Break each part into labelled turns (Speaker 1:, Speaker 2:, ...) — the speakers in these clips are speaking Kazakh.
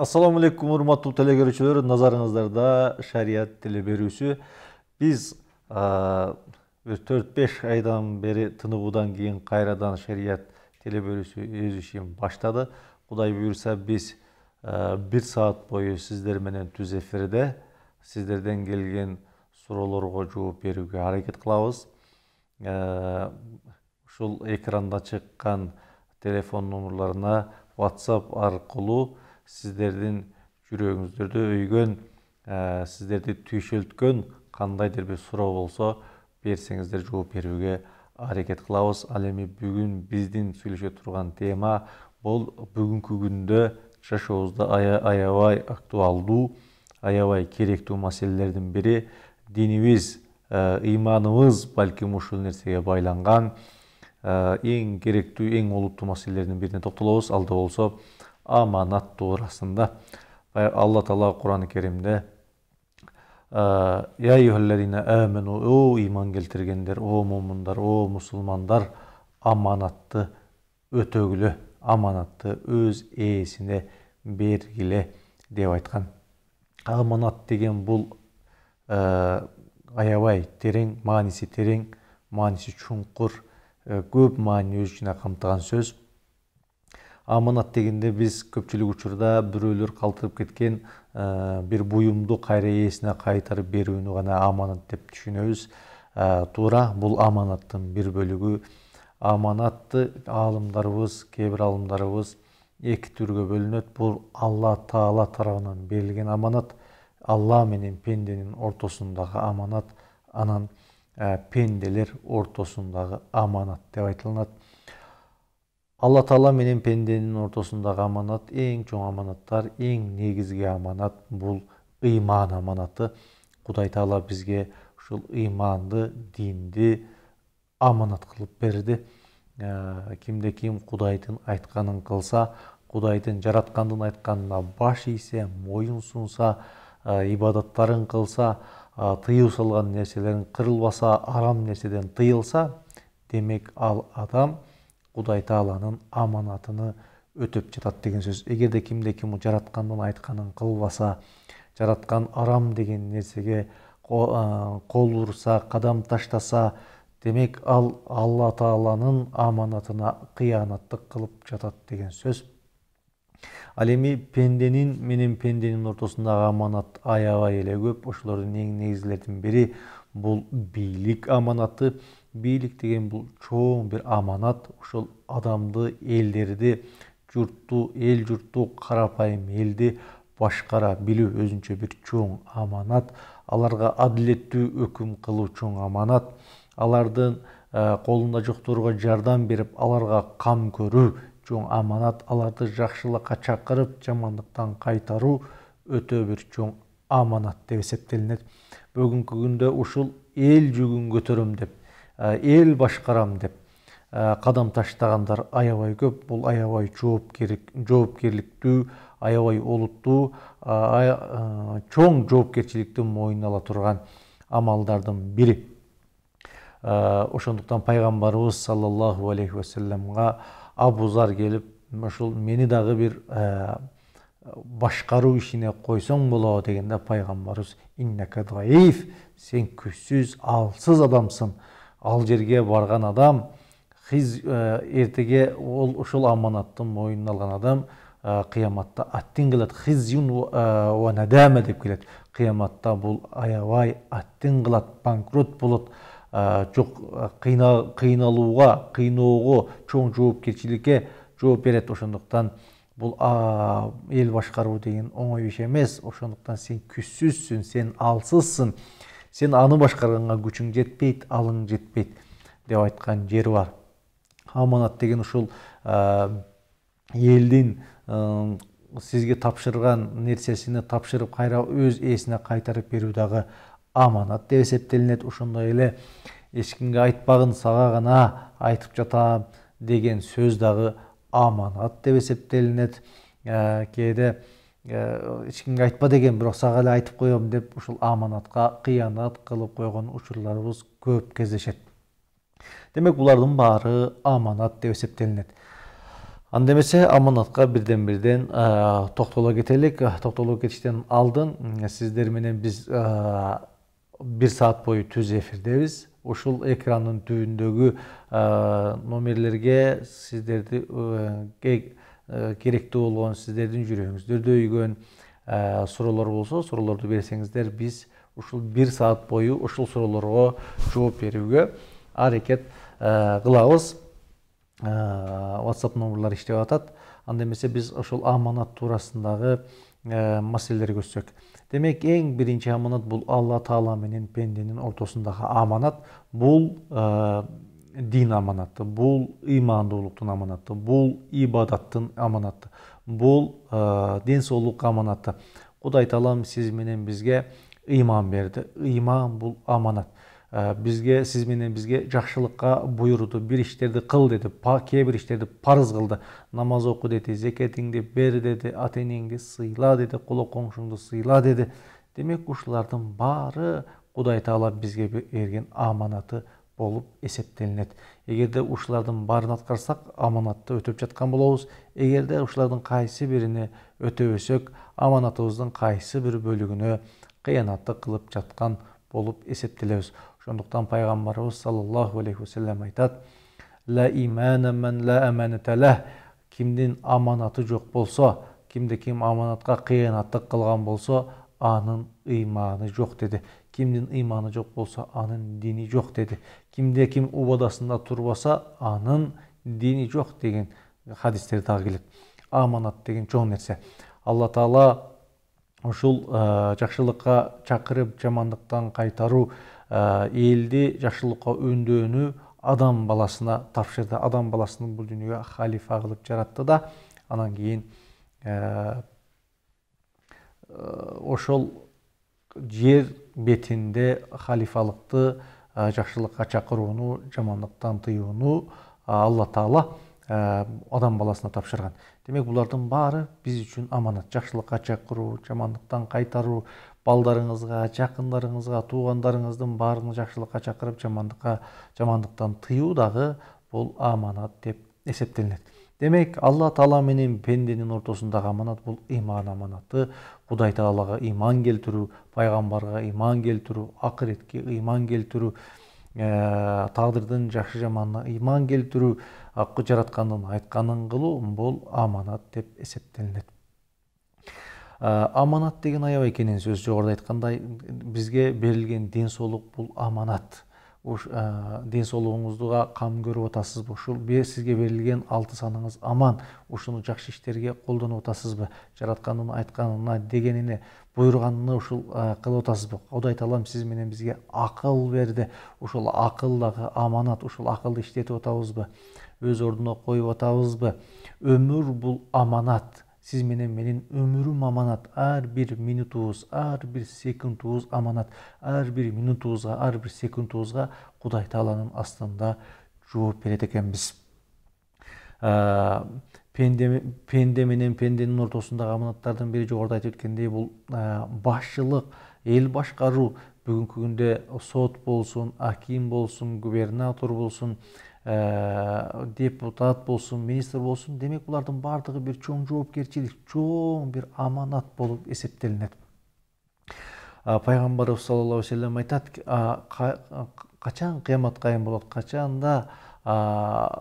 Speaker 1: Assalamu alaikum hurmatli teleko'ruvchilar nazaringizlarda shariat tili beruvchi biz e, bir to'rt besh oydan beri tinuvdan giyin, kayradan şeriat tili beruvchi başladı. boshladi buyursa biz e, bir saat boyu sizlerimden bilan sizlerden efirda sizlardan kelgan so'rovlarga javob beruvga harakat e, Şu ushul ekranda chiqqan telefon nomerlarına whatsapp orqali сіздердің жүрегіңіздерді үйген ә, сіздерді түйшелткен қандайдыр бір сұрау болса берсеңіздер жооп беруге арекет қылауыз. ал эми бүгін біздің сүйлөшө тұрған тема бұл бүгінгі күндө жашообузда аябай актуалдуу аябай керектүү маселелердин бири динибиз ыйманыбыз ә, балким ушул нерсеге байланган эң ә, керектүү эң олуттуу маселелердин бирине токтолобуз алда болсо аманат турасында алла таала курани керимде әміну о иман келтіргендер о момындар о мұсылмандар аманатты өтөгілі аманатты өз ээсине бергіле деп айтқан аманат деген бұл ә, аябай терең мааниси терең мааниси чуңкур ә, көп маани өз ичине камтыган сөз аманат дегенде біз көпчілік учурда бирөөлөр калтырып кеткен э, бир буюмду кайра ээсине кайтарып берүүнү гана аманат деп түшүнөбүз э, туура бул аманаттын бир бөлүгү аманатты аалымдарыбыз кээ бир аалымдарыбыз эки түргө бөлүнөт бул алла таала тарабынан берилген аманат алла менен пенденин ортосундагы аманат анан э, пенделер ортосундагы аманат деп айтылынат алла тағала менен пенденин ортосундагы аманат эң чоң аманаттар эң негизги аманат бұл ыйман аманаты кудай таала бізге ушул ыйманды динди аманат кылып берди ә, кимде ким кудайдын айтқанын қылса, кудайдын жараткандын айтқанына баш ийсе моюн сунса ә, ибадаттарын кылса ә, тыюу салган нерселерин кырылбаса арам нерседен тыйылса демек ал адам құдай тағаланың аманатыны өтіп жатат деген сөз эгерде кимде ким жаратқанның айтқанын қылбаса, жаратқан арам деген нерсеге қол урса қадам таштаса демек ал алла Тааланың аманатына қиянаттық қылып жатат деген сөз ал эми пенденин менен пенденин ортосундагы аманат аябай эле көп ошолордун эң негизгилердин бири бул бийлик аманаты бийлик деген бұл чоң бир аманат ошол адамды элдерди журтту эл журтту карапайым элди башкара билүү өзүнчө бир чоң аманат аларга адилеттүү өкүм кылуу чоң аманат алардын колунда жокторго жардам берип аларга кам көрүү чоң аманат аларды жакшылыкка чакырып жамандыктан кайтаруу өтө бир чоң аманат деп эсептелинет бүгүнкү күндө ушул эл жүгүн көтөрөм деп Э, ел башқарам деп э, қадам таштағандар аябай көп бұл аябай жоопкерликтүү аябай олуттуу э, чоң жоопкерчиликти мойнуна ала турган амалдардын бири ошондуктан пайгамбарыбыз саллаллаху алейхи вассаламга абузар келип ушул мени дагы бир башкаруу ишине койсоң болобу дегенде пайгамбарыбыз иннака даиф сен күчсүз алсыз адамсың ал жерге барған адам хиз э, ертеге ол ұшыл аманатты мойнуна алган адам кыяматта э, аттин кылат хизюн э, ва надама деп келеді. Қияматта бұл аябай аттин кылат банкрот болот жок кыйналууга кыйноого чоң жоопкерчиликке жооп берет ошондуктан бул эл башкаруу деген оңой иш эмес ошондуктан сен күчсүзсүң сен алсызсың сен аны башкарганга күчүң жетпейт алың жетпейт деп айткан жери бар аманат деген ушул элдин сизге тапшырган нерсесине тапшырып кайра өз ээсине кайтарып берүү дагы аманат деп эсептелинет ошондой эле эч кимге айтпагын сага гана айтып жатам деген сөз дагы аманат деп эсептелинет кээде ешкімге айтпа деген бирок сага эле айтып коем деп ушул аманатка кыянат кылып койгон учурларыбыз көп кездешет демек булардын баары аманат деп эсептелинет анда эмесе аманатка бирден бирден э, токтоло кетелик токтоло кетиштен алдын сиздер менен биз э, бир саат бою түз эфирдебиз ушул экрандын түбүндөгү э, номерлерге сиздерди Э, керектүү болгон сиздердин жүрөгүңүздөрдө үйгөн э, суроолор болсо суроолорду берсеңиздер биз ушул бир саат бою ушул суроолорго жооп берүүгө аракет э, кылабыз whatsapp номерлер иштеп атат анда эмесе биз ошол аманат туурасындагы маселелерди көрсөк демек эң биринчи аманат бул алла таала менен пенденин ортосундагы аманат бул дин аманаты бұл имандылықтың аманаты бұл ибадаттың аманаты бұл ден денсаулық аманаты құдай тағалам сізменен бізге иман берді иман бұл аманат ә, бізге сізменен бізге жақшылыққа бұйырды бір іштерді қыл деді па, кейбір іштерді парыз қылды намаз оқы деді зекетіңді бер деді ата енеңді сыйла деді құлы қоңшыңды сыйла деді демек құшылардың бары құдай тағала бізге берген аманаты болып есептелінеді егерде ушылардың барын атқарсақ аманатты өтеп жатқан боламыз егерде ушылардың қайсы біріне өтебесек аманатымыздың қайсы бір бөлігіне қиянатты қылып жатқан болып есептелеміз ошондуктан пайгамбарыбыз саллаллаху алейхи уассалам айтады лә имана мән лә кімнің аманаты жоқ болсо, кимде кім аманатқа кыянаттык қылған болсо анын иманы жоқ деді кимдин иманы жоқ болса, анын дини жоқ деді. Кимде кім убадасында тұрбаса, анын дини жоқ деген хадистер дагы келеді. Аманат деген чоң нәрсе. Алла Таала ушул жакшылыкка чакырып, жамандыктан кайтаруу, элди жакшылыкка үндөөнү адам баласына тапшырды. Адам баласын бул дүйнөгө халифа кылып жаратты да, анан кийин ошол жер бетинде халифалыкты жакшылыкка чакырууну жамандыктан тыюуну алла таала адам баласына тапшырган демек булардын баары биз үчүн аманат жакшылыкка чакыруу жамандыктан кайтаруу балдарыңызга жакындарыңызга туугандарыңыздын баарын жакшылыкка чакырып жамандыкка жамандыктан тыюу дагы бул аманат деп эсептелинет демек алла тағала менен пенденин ортосундагы аманат бул ыйман аманаты кудай таалага ыйман келтирүү пайгамбарга ыйман келтирүү акыретке ыйман келтирүү тагдырдын жакшы жаманына ыйман келтирүү жараткандын айтканын кылуу бул аманат деп эсептелинет аманат деген аябай кенен сөз жогоруда айткандай бизге берилген ден соолук бул аманат Э, Ден солуыңыздыға кам көрүп атасызбы ушул сизге берилген алты саныңыз аман ушуну жакшы иштерге колдонуп атасызбы жараткандын айтканына дегенине буйруганына ушул кылып э, атасызбы кудай таалам сиз менен бизге акыл берди ушул акыл дагы аманат ушул акылды иштетип атабызбы өз ордуна коюп атабызбы өмүр бул аманат сиз менен менин өмүрүм аманат ар бир минутубуз ар бир секундубуз аманат ар бир минутубузга ар бир секундубузга кудай тааланын астында жооп берет экенбиз пенде, пенде менен пенденин ортосундагы аманаттардын бири жогоруда айтып өткөндөй бул башчылык эл башкаруу бүгүнкү күндө сот болсун аким болсун губернатор болсун ә, депутат болсын министр болсын демек бұлардың бардығы бір чоң жоопкерчилик чоң бір аманат болып эсептелинет ә, пайғамбаров саллаллаху алейхи айтады ә, қачан қиямат қайым болады ә,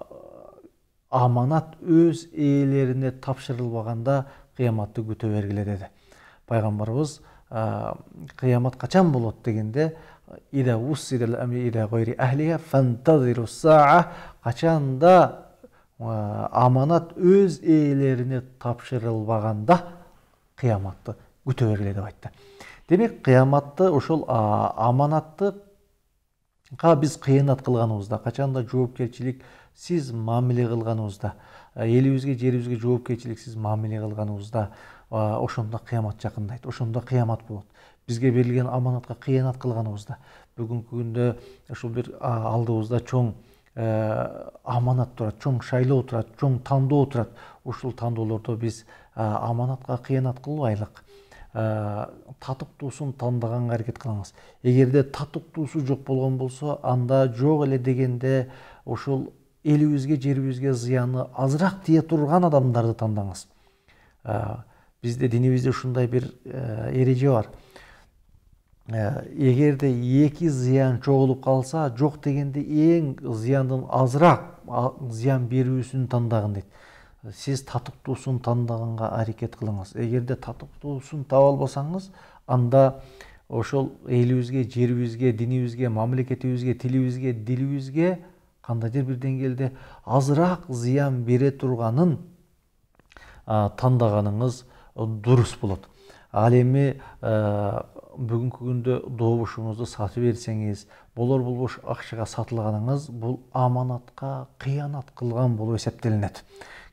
Speaker 1: аманат өз иелеріне тапшырылбағанда қияматты күте бергиле деді пайғамбарымыз қиямат қачан болот дегенде إذا қашанда аманат өз иелеріне тапшырылбағанда қияматты күтө бергиле деп айтты демек қияматты ушул аманатты биз кыянат кылганыбызда качанда жоопкерчилик сиз мамиле кылганыңызда элибизге жерибизге жоопкерчиликсиз мамиле қылғаныңызда ошондо кыямат жакындайт ошондо кыямат болот бізге берілген аманатқа қиянат қылғанымызда бүгінгі күнде ушул бир алдыбызда чоң э, аманат турат чоң шайлоо турат чоң тандоо турат ушул тандоолордо биз э, аманатка кыянат кылбайлык э, татыктуусун тандаганга аракет кылыңыз эгерде татыктуусу жок болгон болсо анда жок эле дегенде ушул элибизге жерибизге зыяны азыраак тие турган адамдарды тандаңыз бизде динибизде ушундай бир эреже бар Ә, егер де екі зиян чоғылып қалса жоқ дегенде ең зияндан азырақ зиян беруісін таңдаған дейді сіз татықтусын таңдағанға әрекет қылыңыз егер де таба албасаңыз анда ошол элибизге жерибизге динибизге мамлекетибизге тилибизге дилибизге кандайдыр бир деңгээлде азыраак зыян бере турганын тандағаныңыз дұрыс болот әлемі эми бүгінгі күнде добушуңузду сатып берсеңіз болар болбош ақшаға сатылғаныңыз бұл аманатқа қиянат қылған болып есептелінеді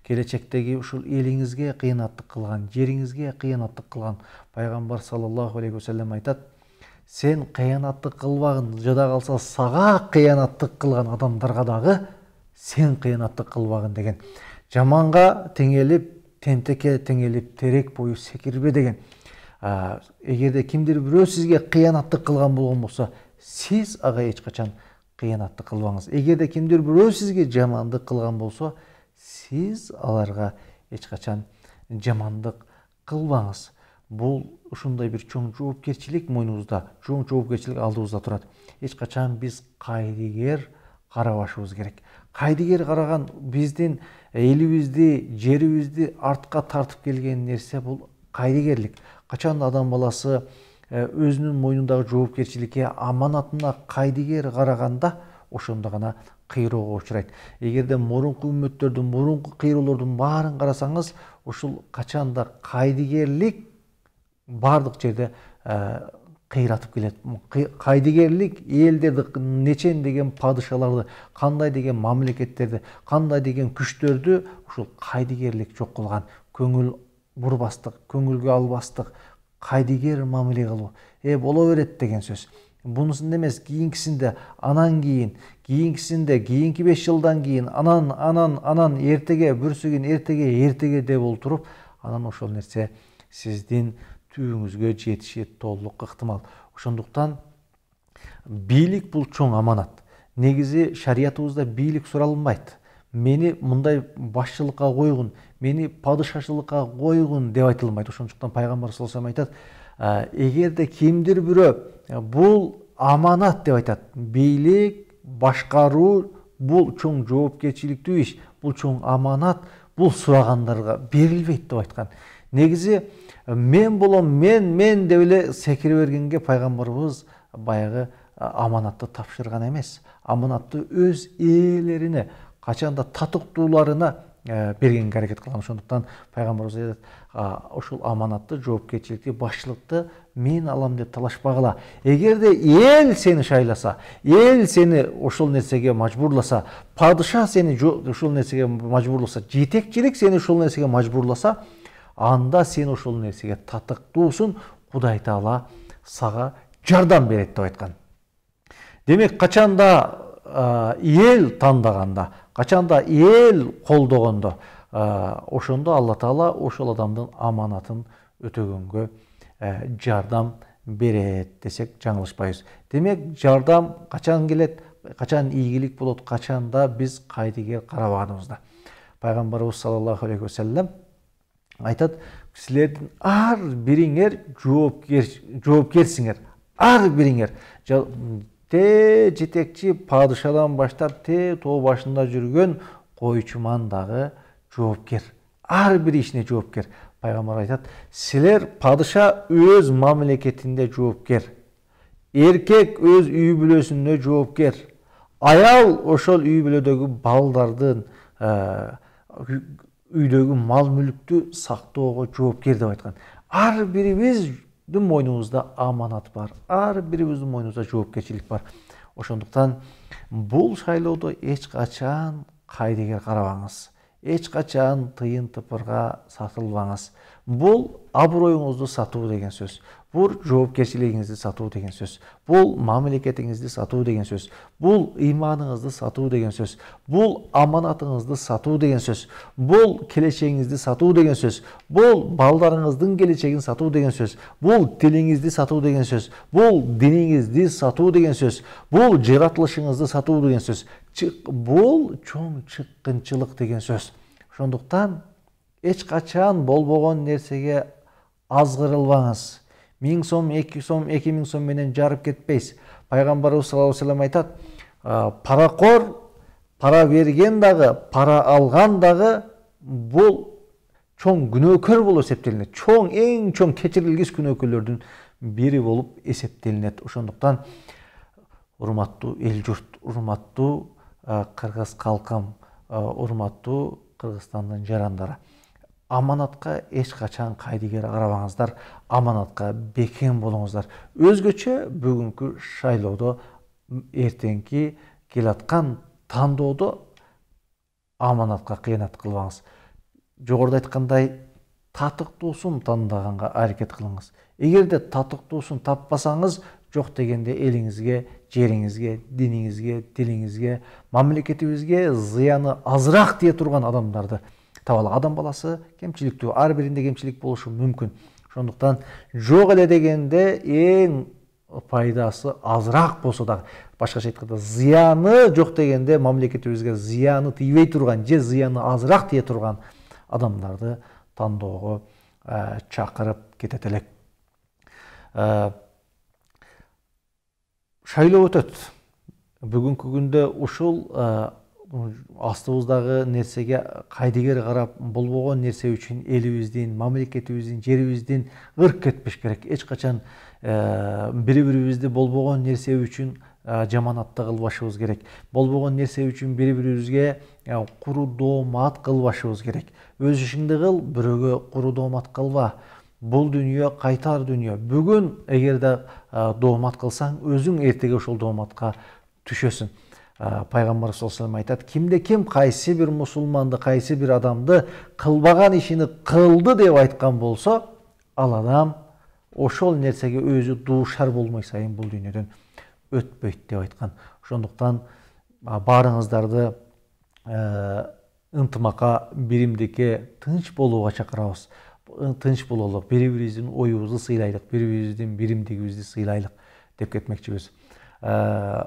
Speaker 1: келешектегі ушул еліңізге қиянаттық қылған жеріңізге қиянаттық қылған пайғамбар саллаллаху алейхи уассалам айтады сен қиянаттық қылбағын жада қалса саға қиянаттық қылған адамдарға дағы сен қиянаттық қылбағын деген жаманға теңеліп тентекке теңеліп терек бойы секірбе деген эгерде ә, кимдир бирөө сизге кыянаттык кылган болгон болсо сиз ага эч качан кыянаттык кылбаңыз эгерде кимдир бирөө сизге жамандык кылган болсо сиз аларга эч качан жамандык кылбаңыз бул ушундай бир чоң жоопкерчилик мойнубузда чоң жоопкерчилик алдыбызда тұрады ешқашан біз биз кайдыгер карабашыбыз керек кайдыгер қараған биздин элибизди жерибизди артқа тартып келген нерсе бұл кайдыгерлик қашан адам баласы өзінің мойнындағы жауапкершілікке аманатына қайдыгер қарағанда ошонда ғана кыйроого ұшырайды егерде мурунку үммөттөрдүн мурунку кыйроолордун барын қарасаңыз ушул қачанда да кайдыгерлик жерде қиыратып келет қайдыгерлік елдерді, нечен деген падышаларды қандай деген мамлекеттерді, қандай деген күштерді ушул қайдыгерлік жок кылган көңүл бурбастық көңілге албастық қайдегер мамиле кылуу э бола береді деген сөз бунусунда эмес кийинкисинде анан кейін, кийинкисинде кийинки беш жылдан кейін. анан анан анан ертеге бүрсүгүн ертеге ертеге деп олтуруп анан ошол нерсе сиздин түбүңүзгө жетиши толук ыктымал ошондуктан бийлик бул чоң аманат негизи шариятыбызда бийлик суралынбайт мени мындай башчылыкка койгун мені падышашылыққа қойғын деп айтылмайды ошондуктан пайгамбар саллаллаху айтат эгерде кимдир бирөө бул аманат деп айтат бийлик башкаруу бул чоң жоопкерчиликтүү иш бул чоң аманат бул сурагандарга берилбейт деп айткан негизи мен болом мен мен деп эле секире бергенге пайгамбарыбыз баягы аманатты тапшырган эмес аманатты өз ээлерине качан да татыктууларына Э, бергенге әрекет қыламыз сондықтан пайғамбарымыз айтады ушул аманатты жоопкерчиликти башчылыкты мен алам деп талашпагыла де эл сені шайласа эл сени ошол нерсеге мажбурласа падыша сени ошол нерсеге мажбурласа жетекчилик сени ошол нерсеге мажбурласа анда сен ошол нерсеге татыктуусуң кудай таала сага жардам берет деп айткан демек качанда да ел тандаганда качанда эл колдогондо ошондо алла таала ошол адамдын аманатын өтөгөнгө жардам берет десек жаңылышпайбыз демек жардам качан келет качан ийгилик болот качанда биз қайдыге карабаганыбызда пайгамбарыбыз саллаллаху алейхи вассалам айтат силердин ар бириңер жоопкерсиңер ар бириңер те жетекчи падышадан баштап те тоо башында жүргөн койчуман дагы жоопкер ар бир ишине жоопкер пайгамбар айтат силер падыша өз мамлекетинде жоопкер эркек өз үй бүлөсүндө жоопкер аял ошол үй бүлөдөгү балдардын э, үйдөгү мал мүлктү сактоого жоопкер деп айткан ар бирибиз Дүн мойнымызда аманат бар ар бирибиздин мойнубузда жоопкерчилик бар ошондуктан бул шайлоодо эч качан кайдыгер карабаңыз эч качан тыйын тыпырга сатылбаңыз бул аброюңузду сатуу деген сөз бұл жауапкершілігіңізді сату деген сөз бұл мамлекетіңізді сату деген сөз бұл иманыңызды сату деген сөз бұл аманатыңызды сату деген сөз бұл келешегіңізді сату деген сөз бұл балдарыңыздың келешегін сату деген сөз бұл тіліңізді сату деген сөз бұл дініңізді сату деген сөз бұл жаратылышыңызды сату деген сөз бұл чоң чыққыншылық деген сөз сондықтан ешқашан болбогон нәрсеге азғырылбаңыз мың сом екі сом екі сом менен жарып кетпейсіз пайгамбарыбыз саллаллаху алейхи вассалам айтады ә, парақор пара берген дағы пара алған дағы бұл чоң күнөөкөр болуп эсептелинет чоң эң чоң кечирилгис күнөөкөрлөрдүн бири болуп эсептелинет ошондуктан урматтуу эл журт урматтуу кыргыз калкам урматтуу кыргызстандын жарандары аманатқа ешқашан қайдыгер қарамаңыздар аманатқа бекем болыңыздар өзгөчө бүгүнкү шайлоодо эртеңки келаткан тандоодо аманатка кыянат кылбаңыз жогоруда айткандай татыктуусун тандаганга аракет кылыңыз эгерде татыктуусун таппасаңыз жок дегенде элиңизге жериңизге диниңизге тилиңизге мамлекетибизге зыяны азыраак тие турган адамдарды Тауалы адам баласы кемшіліктүү ар биринде кемчилик болушу мүмкүн ошондуктан жок эле дегенде эң пайдасы азыраак болсо да. башкача айтканда зыяны жок дегенде мамлекетибизге зыяны тийбей турган же зыяны азыраак тие турган адамдарды тандоого ә, чакырып кетет элек ә, шайлоо өтөт бүгүнкү күндө ушул астыбыздағы нерсеге қайдыгер қарап бұл болған нерсе үчүн элибиздин мамлекетибиздин жерибиздин ырк кетпеш керек эч качан бири э, бирибизди болбогон нерсе үчүн э, жаманатты кылбашыбыз керек болбогон нерсе үчүн бири бирибизге э, құру домат кылбашыбыз керек өз ишиңди кыл бирөөгө куру доомат Бұл дүние қайтар дүние бүгін бүгүн эгерде доомат кылсаң өзүң эртеге ошол доматқа түшөсүң ә, пайғамбар саллаллаху айтады кімде кем қайсы бір мұсылманды қайсы бір адамды қылбаған ішіні қылды деп айтқан болса ал адам ошол нәрсеге өзі дуушар болмай сайын бұл дүниеден өтпейді деп айтқан сондықтан барыңыздарды ә, ынтымаққа биримдікке тынч болууга шақырамыз тынч бололук бири бирибиздин оюбузду сыйлайлык бири бирибиздин биримдигибизди сыйлайлык деп кетмекчибиз э,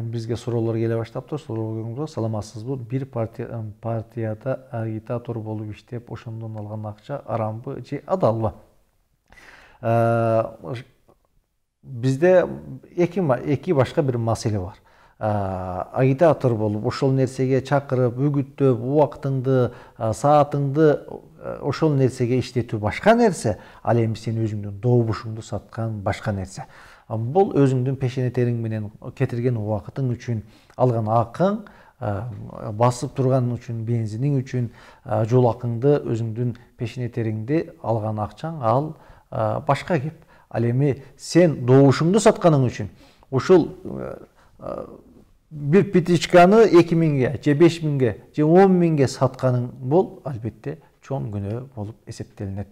Speaker 1: бизге суроолор келе баштаптыр суроого саламатсызбы бир партия, партияда агитатор болуп иштеп ошондон алган акча арамбы же адалбы бизде эки эки башка бир маселе бар агитатор болуп ошол нерсеге чакырып үгүттөп убактыңды саатыңды ошол нерсеге иштетүү башка нерсе ал эми сен өзүңдүн добушуңду саткан башка нерсе бұл өзіңдің пешенетеріңменен кетірген уақытың үшін алған ақың басып тұрған үшін бензиниң үшін ә, жол ақыңды өзіңдің пешенетеріңді алған ақшаң ал ә, башқа кеп ал эми сен добушуңду сатканың үчүн ушул бир питичканы эки миңге же беш миңге же он миңге сатканың бул албетте чоң күнөө болуп эсептелинет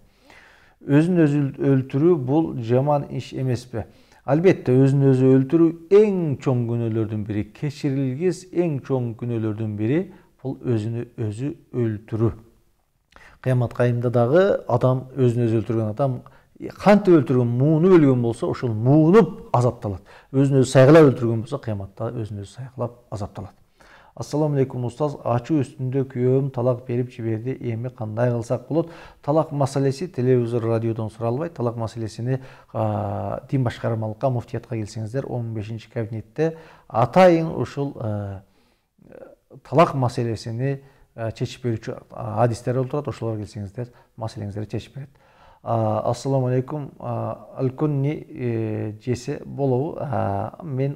Speaker 1: өзүн өзү өлтүрүү бул жаман иш эмеспи өзін өзі өлтүрүү эң чоң күнөлөрдүн бири кечирилгис эң чоң күнөлөрдүн бири бул бұл өзү өзі кыямат қиямат дагы адам өзүн өзү өлтүргөн адам кантип өлтүргөн мууну өлген болса ошол муунуп азапталат өзүн өзү сайгылап өлтүргөн болсо кыяматта өзүн өзү сайгылап азапталат Ассаламу алейкум ұстаз ачу үстінде күйеуім талақ беріп жіберді емі қандай қылсақ болады талақ мәселесі телевизор радиодан сұралбайды талақ мәселесіне ә, дин башқармалыққа муфтиятқа келсеңіздер 15 бешинчи кабинетте атайын ушул талақ мәселесіне ә, чечип берүүчү хадистер болуп келсеңіздер, ошолорго келсеңиздер ассаламу алейкум не э, жесе болуы мен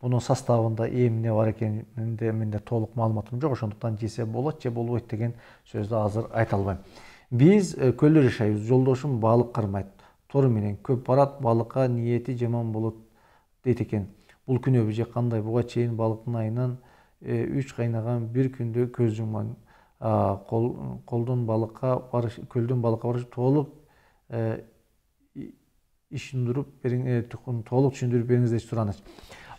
Speaker 1: бұның составында эмне бар екенінде менде толық маалыматым жоқ ошондуктан жесе болот же болбойт деген сөздү азыр айта албайм биз э, көлдө жашайбыз жолдошум балык кармайт тору менен көп барат балыкка ниети жаман болот дейт экен бул күнөөбү же кандай буга чейин балыктын айынан э, үч кайнаган бир күндө көз жумган қол, қолдың балыққа барыш көлдөн балыкка барыш толук э, ишендирип э, толық толук түшүндүрүп бериңиздер сураныч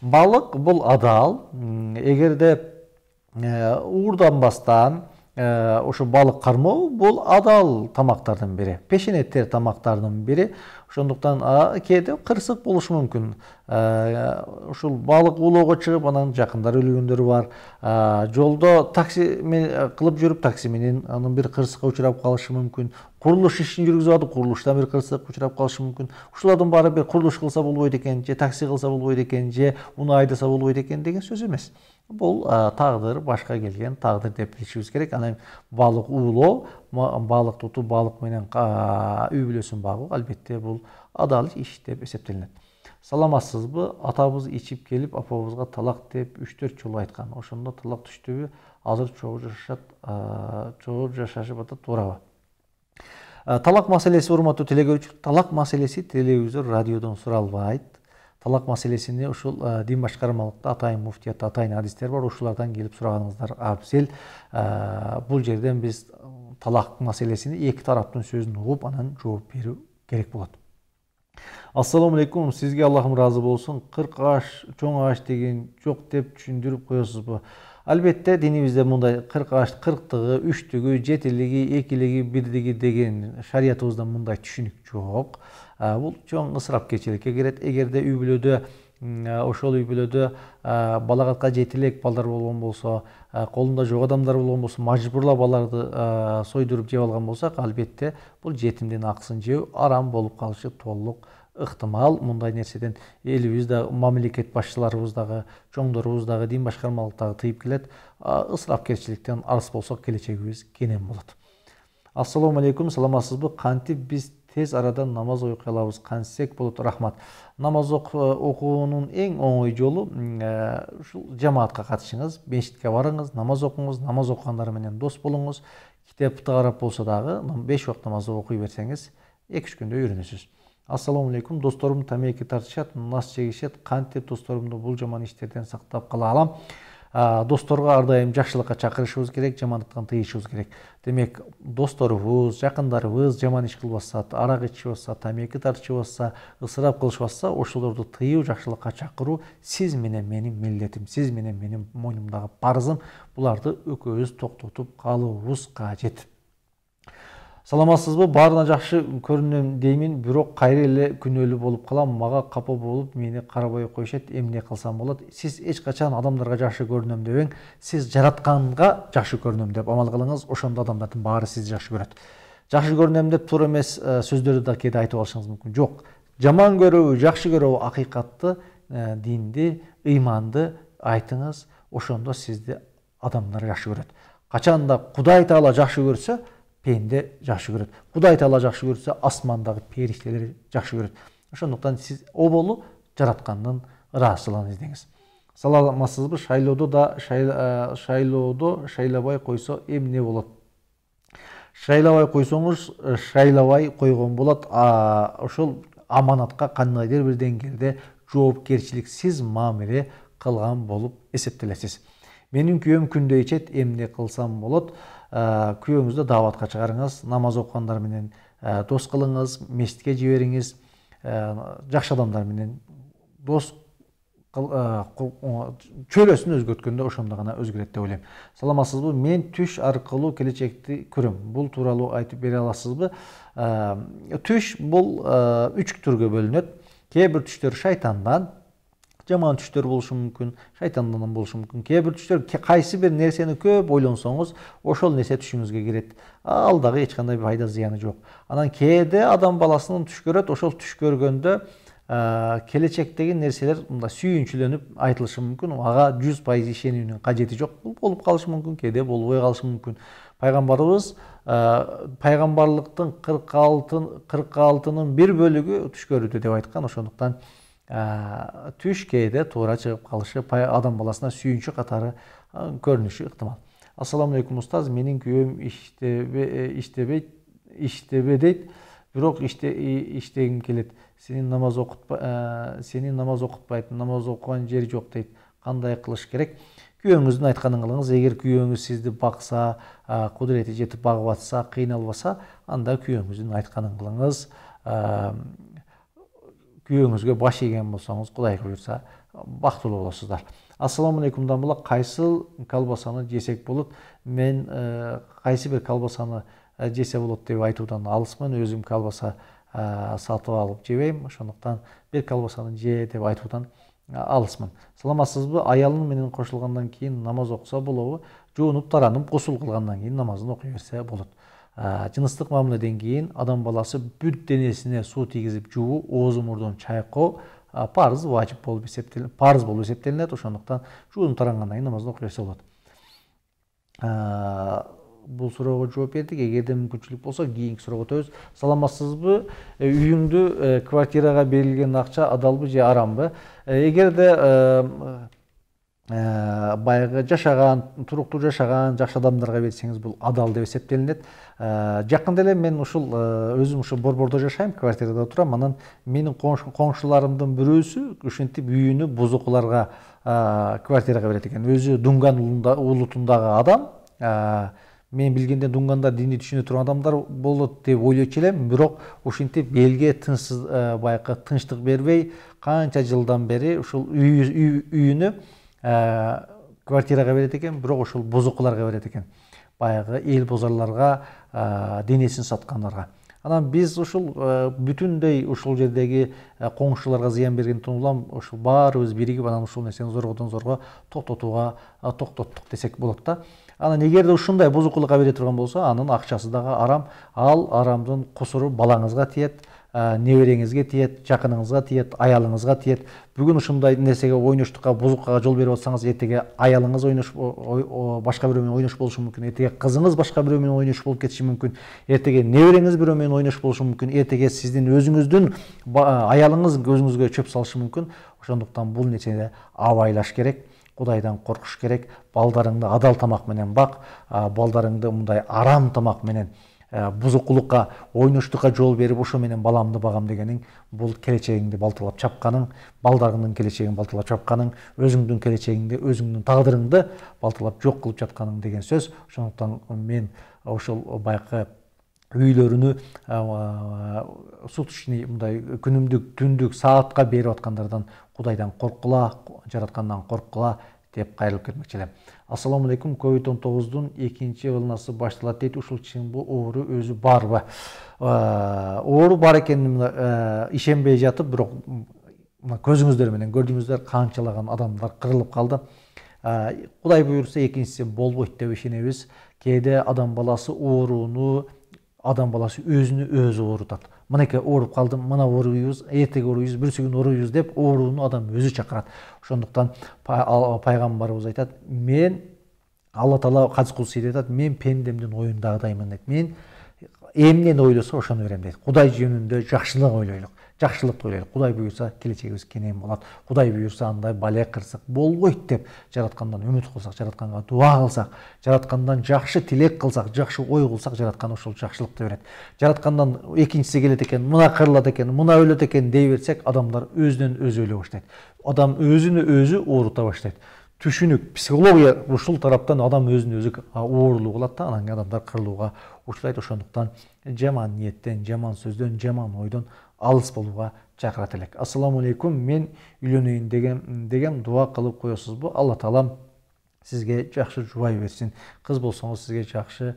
Speaker 1: балык бул адал эгерде э, уурданбастан Э, ошо балык кармоо бул адал тамактардын бири пешене тер тамактардын бири ошондуктан кээде кырсык болушу мүмкүн э, ушул балык улоого чыгып анан жакындары өлгөндөр бар э, жолдо такси кылып жүрүп такси менен анын бир кырсыкка учурап калышы мүмкүн курулуш ишин жүргүзүп атып курулуштан бир кырсык учурап калышы мүмкүн ушулардын баары бир курулуш кылса болбойт экен же такси кылса болбойт экен же уну айдаса болбойт экен деген сөз эмес бұл ә, тағдыр башқа келген тағдыр деп билишибиз керек анан балык уулоо балык тутуп балык менен үй бүлөсүн багуу албетте бул адал иш деп эсептелинет саламатсызбы атабыз ичип келип апабызга талак деп үч төрт жолу айткан ошондо талак түштүбү азыр чогуу жашашат чогуу жашашып атат туурабы талак маселеси урматтуу телекөрүүчү талак маселеси телевизор радиодон суралбайт талақ мәселесіне ушул ә, дин башкармалыкта атайын муфтиятта атайын адистер бар ушулардан келіп сураганыңыздар абзел ә, бұл жерден біз талақ мәселесіне екі тараптын сөзін ұғып анан жауап беру керек болады. ассалому алейкум сизге аллахым разы болсын кырк аш чоң аш деген жоқ деп қоясыз ба албетте динибизде мындай кырк аш кырктыгы үчтүгү жетилиги экилиги бирдиги деген шариятыбызда мындай түшүнүк жоқ Э, бул чоң ысырапкерчиликке кирет эгерде үй бүлөдө э, ошол үй бүлөдө э, балагатка жете элек балдар болгон болсо колунда жок адамдар болгон болсо мажбурлап аларды сойдуруп жеп алган болсок албетте бул жетимдин акысын жөө арам болуп калышы толук ыктымал мындай нерседен элибиз дагы мамлекет башчыларыбыз дагы чоңдорубуз дагы дин башкармалык дагы тыйып келет ысырапкерчиликтен арыс болсок келечегибиз кенен болот ассалому алейкум саламатсызбы кантип биз тез арадан намаз алабыз кантсек болот рахмат намаз окуунун эң оңой жолу ушул ә, жамаатка катышыңыз мешитке барыңыз намаз окуңуз намаз окугандар менен дос болуңуз китепти карап болсо дагы беш убакыт намазды окуй берсеңиз эки үч күндө үйрөнөсүз ассалому алейкум досторум тамеки тартышат нас чегишет кантип досторумду бул жаман иштерден сактап кала алам досторго ар дайым жакшылыкка чакырышыбыз керек жамандыктан тыйышыбыз керек демек досторубуз жакындарыбыз жаман иш кылып атса арак ичип атса тамеки тартышып атса ысырап кылышып атса ошолорду тыюу жакшылыкка чакыруу сиз менен менин милдетим сиз менен менин мойнумдагы парызым буларды экөөбүз токтотуп калуубуз кажет саламатсызбы баарына жакшы көрүнөм деймин бирок кайра эле күнөөлүү болуп калам мага капа болуп мени карабай коюшат эмне кылсам болот сиз эч качан адамдарга жакшы көрүнөм дебең сиз жаратканга жакшы көрүнөм деп амал кылыңыз ошондо адамдардын баары сизди жакшы көрөт жакшы көрүнөм деп туура эмес э, сөздөрдү да кээде айтып алышыңыз мүмкүн жок жаман көрөбү жакшы көрөбү акыйкатты э, динди ыйманды айтыңыз ошондо сизди адамдар жакшы көрөт качан да кудай таала жакшы көрсө пенде жақсы көреді құдай тағала жақсы көрсе асмандағы періштелер жақсы көреді ошондуктан сиз оболу жараткандын ыраазычылыгын издеңиз саламатсызбы шайлоодо да шайлоодо шайлабай койсо эмне болот шайлабай койсоңуз шайлабай койгон болот ошол аманатка кандайдыр бир деңгээлде жоопкерчиликсиз мамиле кылган болуп эсептелесиз менин күйөөм күндө ичет эмне кылсам болот ә, күйеуіңізді даватқа шығарыңыз намаз оқығандарменен ә, дос қылыңыз мешітке жіберіңіз ә, жақсы адамдарменен дос чөйрөсүн өзгөрткөндө ошондо гана өзгөрөт деп ойлойм саламатсызбы мен түш аркылуу келечекти көрөм бул тууралуу айтып бере аласызбы түш бул үч түргө бөлүнөт кээ бир түштөр шайтандан жаман түштер болушу мүмкін шайтандан мүмкүн кээ бир түштөр кайсы бир нерсени көп ойлонсоңуз ошол нерсе түшүңүзгө кирет ал дагы эч кандай пайда зыяны жок анан кээде адам баласынын түш көрөт ошол түш көргөндө э, келечектеги нерселер мындай сүйүнчүлөнүп айтылышы мүмкүн ага жүз пайыз ишенүүнүн кажети жок бул болуп калышы мүмкүн кээде болбой калышы мүмкүн пайгамбарыбыз э, пайгамбарлыктын кырк кырк алтынын бир бөлүгү түш көрүүдө деп айткан ошондуктан Ә, түш кейде туура чыгып калышы адам баласына сүйүнчү қатары көрінуші ыктымал ассаламу алейкум устаз менин күйөөм иштебейт иштебе дейт бирок иштегим келет сенин намаз ә, сени намаз окутпайт намаз окуган жер жоқ дейді қандай қылыш керек күйөөңүздүн айтканын кылыңыз эгер бақса сизди бакса кудурети жетип багып атса кыйналбаса анда күйөөңүздүн айтканын кылыңыз күйеуіңізге бас иген болсаңыз құдай бұйырса бақытылы боласыздар ассалаумағалейкум дамбала қайсы колбасаны жесек болады мен қайсы бір колбасаны жесе болады деп айтудан алысмын өзім колбаса ә, сатып алып жебеймін сондықтан бір колбасаны же деп айтудан алысмын ба аялым менен кошулгандан кейін намаз оқыса болобу жуынып таранып гусул кылгандан кийин намазын окуй берсе ә, жыныстық мамиледен кейін адам баласы бүт денесіне су тигізіп жуу оозу мурдун чайкоо парыз важип болуп эсептелет парыз болуп эсептелинет ошондуктан жууну тарангандан кийин намазды окуп берсе болот бул суроого жооп бердик эгерде мүмкүнчүлүк болсо кийинки суроого өтөбүз саламатсызбы үйүңдү квартирага берилген акча адалбы же арамбы эгерде ә, э, баяғы жашаған туруктуу жашаған жакшы адамдарға берсеңиз бұл адал деп эсептелинет ә, жакында эле мен ушул э, өзүм ушул борбордо жашайм квартирада тұрамын анан менин коңшуларымдын бирөөсү ушинтип үйүнү бузукуларга ә, квартирага берет экен өзү дунган улутундагы адам ә, мен билгенде дунганда динди түшүнө турган адамдар болот деп ойлочу элем бирок ушинтип элге тынчсыз баягы тынчтык бербей канча жылдан бери ушул үйүнү Э, квартираға береді екен бірақ ошол бұзықыларға береді екен баяғы ел бозарларға ә, денесін сатқандарға анан биз ушул э, бүтүндөй ушул жердеги коңшуларга зыян берген улам ушул баарыбыз биригип анан ушул нерсени зоргодон зорго токтотууга токтоттук десек болот да анан эгерде ушундай бузукулукка бере турган болсо анын акчасы дагы арам ал арамдын кусуру балаңызга тиет ә, э, немереңізге тиеді жақыныңызға тиеді аялыңызға тиеді бүгін ушундай нәрсеге ойнаштыққа бұзыққа жол беріп атсаңыз эртеге аялыңыз ойнош башка бирөө менен ойнош болушу мүмкүн эртеге кызыңыз башка бирөө менен ойнош болуп кетиши мүмкүн эртеге небереңиз бирөө менен ойнош болушу мүмкүн эртеге э, аялыңыз өзіңізге чөп салышы мүмкін ошондуктан бул нерседе абайлаш керек құдайдан қорқыш керек балдарыңды адал тамақ менен бак балдарыңды мындай арам тамақ менен Э, бузукулукка ойноштукка жол берип ошо менен баламды багам дегениң бұл келечегиңди балталап чапқаның, балдарыңдын келечегин балталап чапқаның, өзүңдүн келечегиңди өзүңдүн тагдырыңды балталап жок кылып жатканың деген сөз ошондуктан мен ошол баякы үйлөрүнү э, э, суточный мындай күнүмдүк түндүк саатка берип аткандардан кудайдан корккула жараткандан корккула деп кайрылып кетмекчи ассаламу алейкум ковид он тогуздун экинчи волнасы башталат дейт ушул чынбы оору өзү барбы э, оору бар экенине э, ишенбей жатып бирок мына көзүңүздөр менен көрдүңүздөр канчалаган адамдар кырылып калды э, кудай буюрса экинчиси болбойт деп ишенебиз кээде адам баласы ооруну адам баласы өзүнө өзү оорутат мынакей ооруп калдым мына ооруйбуз эртеги ооруйбуз бір күнү ооруйбуз деп ооруну адам өзү чакырат ошондуктан пайгамбарыбыз айтат мен алла таала хадис кудсийде айтат мен пендемдин оюндагыдаймын дейт мен эмнени ойлосо ошону берем дейт кудай жөнүндө жакшылык ойлойлук жақсылық тойлайық құдай бұйырса келешегіміз кенен болады құдай бұйырса андай бәле қырсық болбойт деп жаратқандан үміт қылсақ жаратқанға дуа қылсақ жаратқандан жақсы тілек қылсақ жақсы ой қылсақ жаратқан ошол жақсылықты береді жаратқандан екіншісі келеді екен мына қырылады екен мына өледі екен дей берсек адамдар өзінен өзі өле бастайды адам өзіні өзі оорута бастайды түшүнүк психология ушул тараптан адам өзін өзі оорулуу кылат да анан адамдар кырылууга учурайт ошондуктан жаман ниеттен жаман сөздөн жаман ойдон алыс болуға шақырат элек алейкум мен үйлөнөйүн деген деген дуа қоясыз ба алла таалам сізге жақсы жұбай берсін қыз болсаңыз сізге жақсы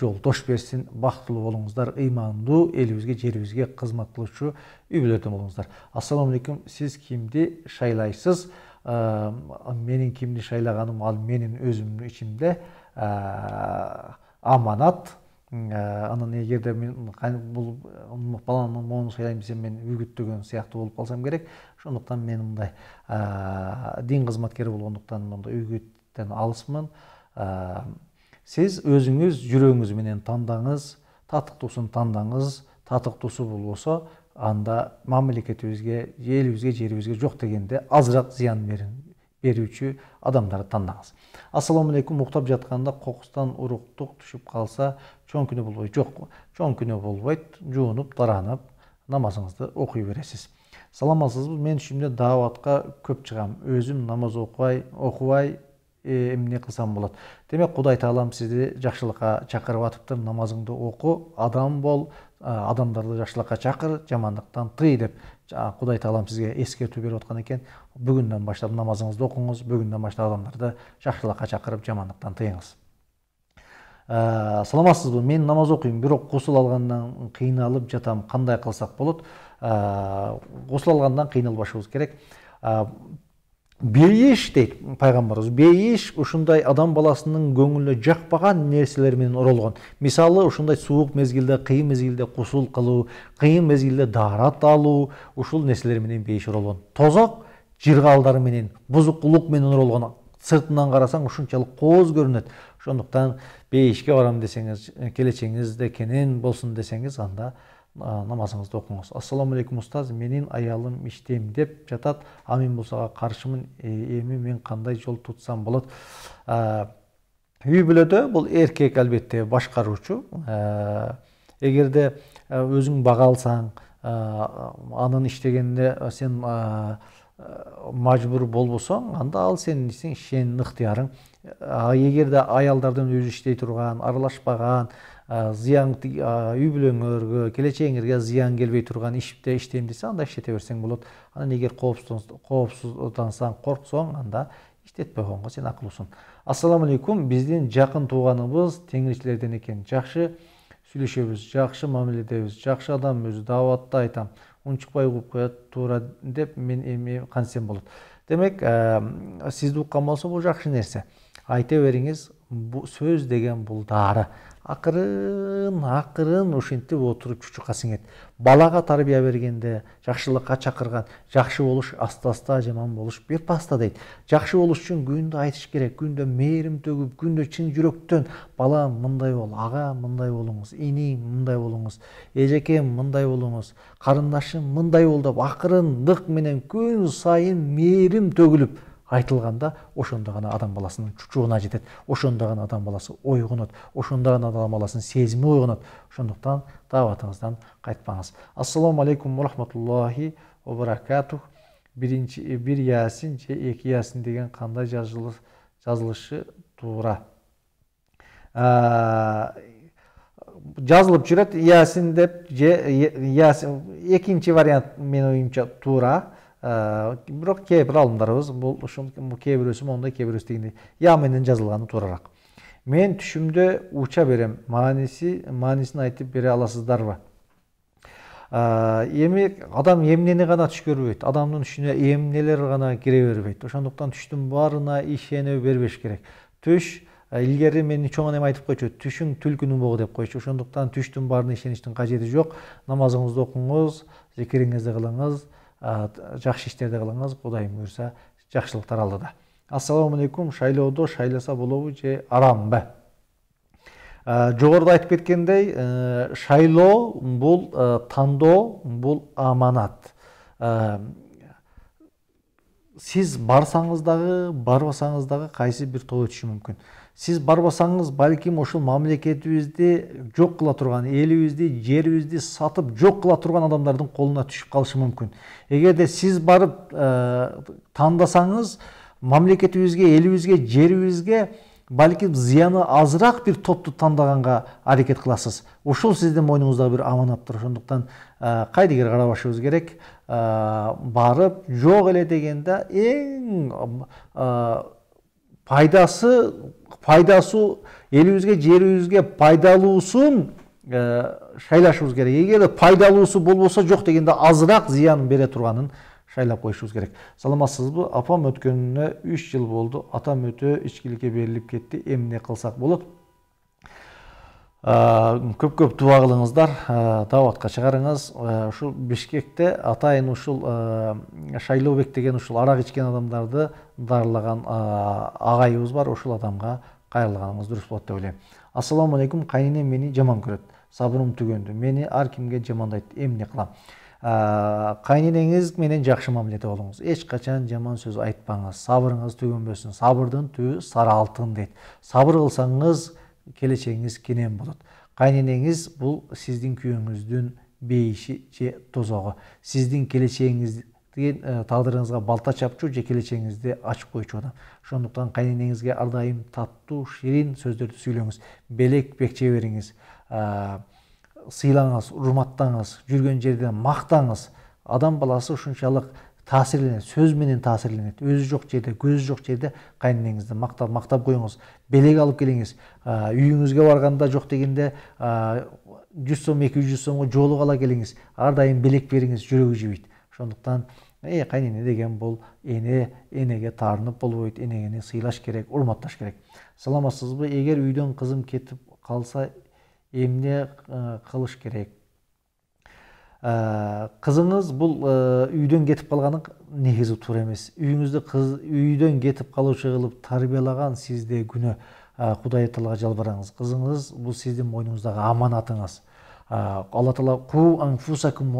Speaker 1: жолдош берсін бақыттылы болыңыздар иманды елімізге жерімізге қызмет қылушы үй бүлөдөн болыңыздар алейкум, сіз кімді шайлайсыз ә, менің кімді шайлағаным ал менің өзімнің ішімде ә, аманат Ә, анан эгерде мен бул баланы моунун шайлайм десем мен үгүттөгөн сияқты болып қалсам керек ошондуктан мен мындай ә, дин кызматкери болгондуктан мындай үгүттөн алысмын ә, сиз өзүңүз жүрөгүңүз менен тандаңыз татыктуусун тандаңыз татыктуусу болбосо анда мамлекетибизге элибизге жерибизге жоқ дегенде азырақ зиян берің берүүчү адамдарды тандаңыз ассалому алейкум уктап жатканда кокустан уруктук түшүп калса чоң күнөө болбойт жок чоң күнө болбойт жуунуп таранып намазыңызды окуй бересиз саламатсызбы мен түшүмдө дааватка көп чыгам өзүм намаз окубай окубай эмне кылсам болот демек кудай таалам сизди жакшылыкка чакырып атыптыр намазыңды оку адам бол адамдарды жакшылыкка чакыр жамандыктан тый деп жаңағы құдай тағалам сізге ескерту беріп отқан екен бүгіннен баштап намазыңызды оқыңыз бүгіннен баштап адамдарды жақсылыққа шақырып жамандықтан тыйыңыз ә, саламатсызбы мен намаз оқимын бирок ғұсыл алғаннан қиналып жатам қандай қылсақ болады ә, ғұсыл алғандан қиналбашыбыз керек бейіш дейді пайғамбарымыз бейіш ушундай адам баласының көңілі жақпаған нәрселермен ұрылған мысалы ушундай суық мезгілде қиын мезгілде құсыл қылу қиын мезгілде дарат алу ушул нәрселерменен бейіш ұрылған тозақ жырғалдарменен бұзықылықменен ұрылған сыртынан қарасаң ушунчалык қоз көрүнөт ошондуктан бейишке барам десеңиз келечегиңизде кенен болсын десеңиз анда намазыңызды оқыңыз алейкум ұстаз менің аялым іштем деп жатат ал мен қаршымын каршымын мен қандай жол тутсам болот үй бүлөдө бул эркек албетте башкаруучу эгерде өзің баға алсаң анын иштегенине сен мажбур болбосоң анда ал сенин сенин шен эгерде аялдардын өзү иштей турган аралашпаган зыян үй бүлөңөргө келечегиңерге зыян келбей турган иште иштейм десе анда иштете берсең болот анан эгер коопсуздансаң корксоң анда иштетпегенго сен акылуусуң ассаламу алейкум биздин жакын тууганыбыз теңирчилерден экен жакшы сүйлөшөбүз жакшы мамиледебиз жакшы адам өзү дааватта айтам унчукпай угуп коет туура деп мен эми кантсем болот демек э, сизди уккан болсо бул жакшы нерсе айта бериңиз сөз деген бул дары акырын акырын ошентип отуруп чучукка сиңет балага тарбия бергенде жакшылыкка чакырган жакшы болуш аста аста жаман болуш бир паста дейт жакшы болуш үчүн күндө айтыш керек күндө мээрим төгүп күндө чын жүрөктөн балам мындай бол ага мындай болуңуз иниң мындай болуңуз эжекем мындай болуңуз карындашым мындай бол деп акырындык менен күн сайын мээрим төгүлүп айтылғанда ошондо гана адам баласының чучугуна жетеді ошондо гана адам баласы ойгонот ошондо гана адам баласынын сезімі ойгонот ошондуктан ассалому алейкум ва рахматуллахи баракатух биринчи бир ясин же эки ясин деген кандай жазылышы туура жазылып жүрөт ясин деп же экинчи вариант менин оюмча туура бирок кээ бир алымдарыбыз бул ушул кээ бирөөсү моундай кээ бирөөсү дегендей я менен жазылганы туурараак мен түшүмдө уча берем мааниси маанисин айтып бере аласыздарбы эми адам эмнени гана түш көрбөйт адамдын түшүнө эмнелер гана кире бербейт ошондуктан түштүн баарына ишене бербеш керек түш э, илгери менин чоң энем айтып койчу түшүң түлкүнүн богу деп койчу ошондуктан түштүн баарына ишеничтин кажети жок намазыңызды окуңуз зикириңизди кылыңыз жақсы іштерді қылыңыз құдай бұйырса жақсылықтар алдыда ассалаумағалейкум шайлоодо шайласа болобу же арамбы жоғарыда айтып кеткендей э, шайлоо бул э, тандоо бұл аманат э, сіз барсаңыз барбасаңыздағы барбасаңыз қайсы бір той өтуі мүмкін сіз барбасаңыз бәлкім ошол мамлекетибизди жок кыла турган элибизди жерибизди сатып жок кыла турган адамдардын колуна түшүп калышы мүмкүн эгерде сиз барып э, тандасаңыз мамлекетибизге элибизге жерибизге балким зыяны азыраак бир топту тандаганга аракет кыласыз ошол сиздин мойнуңуздагы бир аманаттыр ошондуктан э, кайдыгер карабашыбыз керек э, барып жок эле дегенде эң пайдасы пайдасы элибизге жерибизге пайдалуусун шайлашыбыз керек эгерде пайдалуусу болбосо жок дегенде азыраак зыянын бере турганын шайлап коюшубуз керек саламатсызбы апам өткөнүнө үч жыл болду атам өтө ичкиликке беріліп кетті, эмне кылсак болот Э, көп көп дуа кылыңыздар дааватка э, чыгарыңыз э, ушул бишкекте атайын ушул шайлообек деген ушул арак ичкен адамдарды дарылаган агайыбыз бар ушул адамга кайрылганыңыз дурус болот деп ойлойм ассалому алейкум кайненем мени жаман көрөт сабырым түгөндү мени ар кимге жамандайт эмне кылам кайненеңиз менен жакшы мамиледе болуңуз эч качан жаман сөз айтпаңыз сабырыңыз түгөнбөсүн сабырдын түбү сары алтын дейт сабыр кылсаңыз келешегіңіз кенен болады қайненеңіз бұл сіздің күйеуіңіздің бейіші же тозағы сіздің келешегіңіз деген балта чапчу же келешегіңізді ашып койчу адам ошондуктан кайненеңизге ар дайым таттуу ширин сөздөрдү сүйлөңүз белек бекче бериңиз сыйлаңыз урматтаңыз жүргөн жерден мактаңыз адам баласы ушунчалык сөз сөзменен таасирленеді өзі жоқ жерде көзі жоқ жерде қайыннеңізді мақтап мақтап қойыңыз белек алып келіңіз ә, үйіңізге барғанда жоқ дегенде жүз ә, сом екі жүз сомға ала келіңіз әрдайым белек беріңіз жүрегі жібейді сондықтан е қайнене деген бұл ене енеге таарынып болбойт энегени сыйлаш керек урматташ керек саламатсызбы егер үйдөн кызым кетип калса эмне кылыш керек Э, қызыңыз бұл э, үйден кетіп қалғаны негізі тура емес үйіңізді қыз үйден кетіп қалушы қылып тәрбиелаған сізде күнә э, құдай тағалаға жалбараңыз қызыңыз бұл сіздің мойныңыздағы аманатыңыз алла тағала қу анфусакум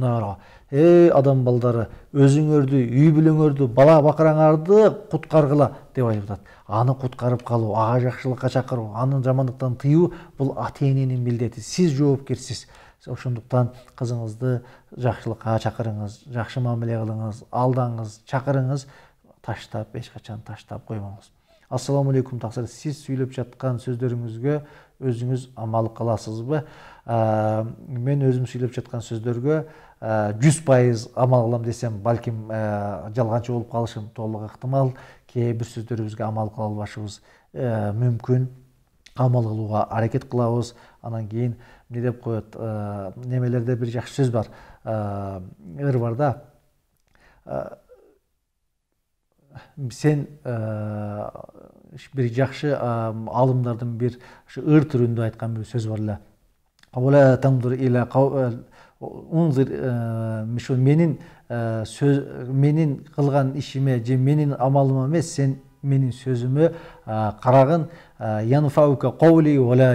Speaker 1: нара ей адам балдары өзіңерді үй бүлеңерді бала бақыраңарды құтқарғыла деп айтып аны құтқарып қалу аға жақсылыққа шақыру аны жамандықтан тыю бұл ата ененің міндеті сіз жауапкерсіз ошондуктан кызыңызды жакшылыкка чакырыңыз жакшы мамиле кылыңыз алдаңыз чакырыңыз таштап эч качан таштап койбоңуз ассалому алейкум таксыр сиз сүйлөп жаткан сөздөрүңүзгө өзүңүз амал кыласызбы э, мен өзүм сүйлөп жаткан сөздөргө э, жүз пайыз амал кылам десем балким э, жалганчы болуп калышым толук ыктымал кээ бир сөздөрүбүзгө амал кыла албашыбыз мүмкүн амал кылууга аракет кылабыз анан кийин не деп коет ә, немелерде бир жакшы сөз бар ыр ә, барда, ә, сен бир жакшы алымдардын бир ушу ыр түрүндө айткан бир сөз бар эле менин сөз менин кылган ишиме же менин амалыма эмес сен менің сөзіме қарағын янфаука қаули уәла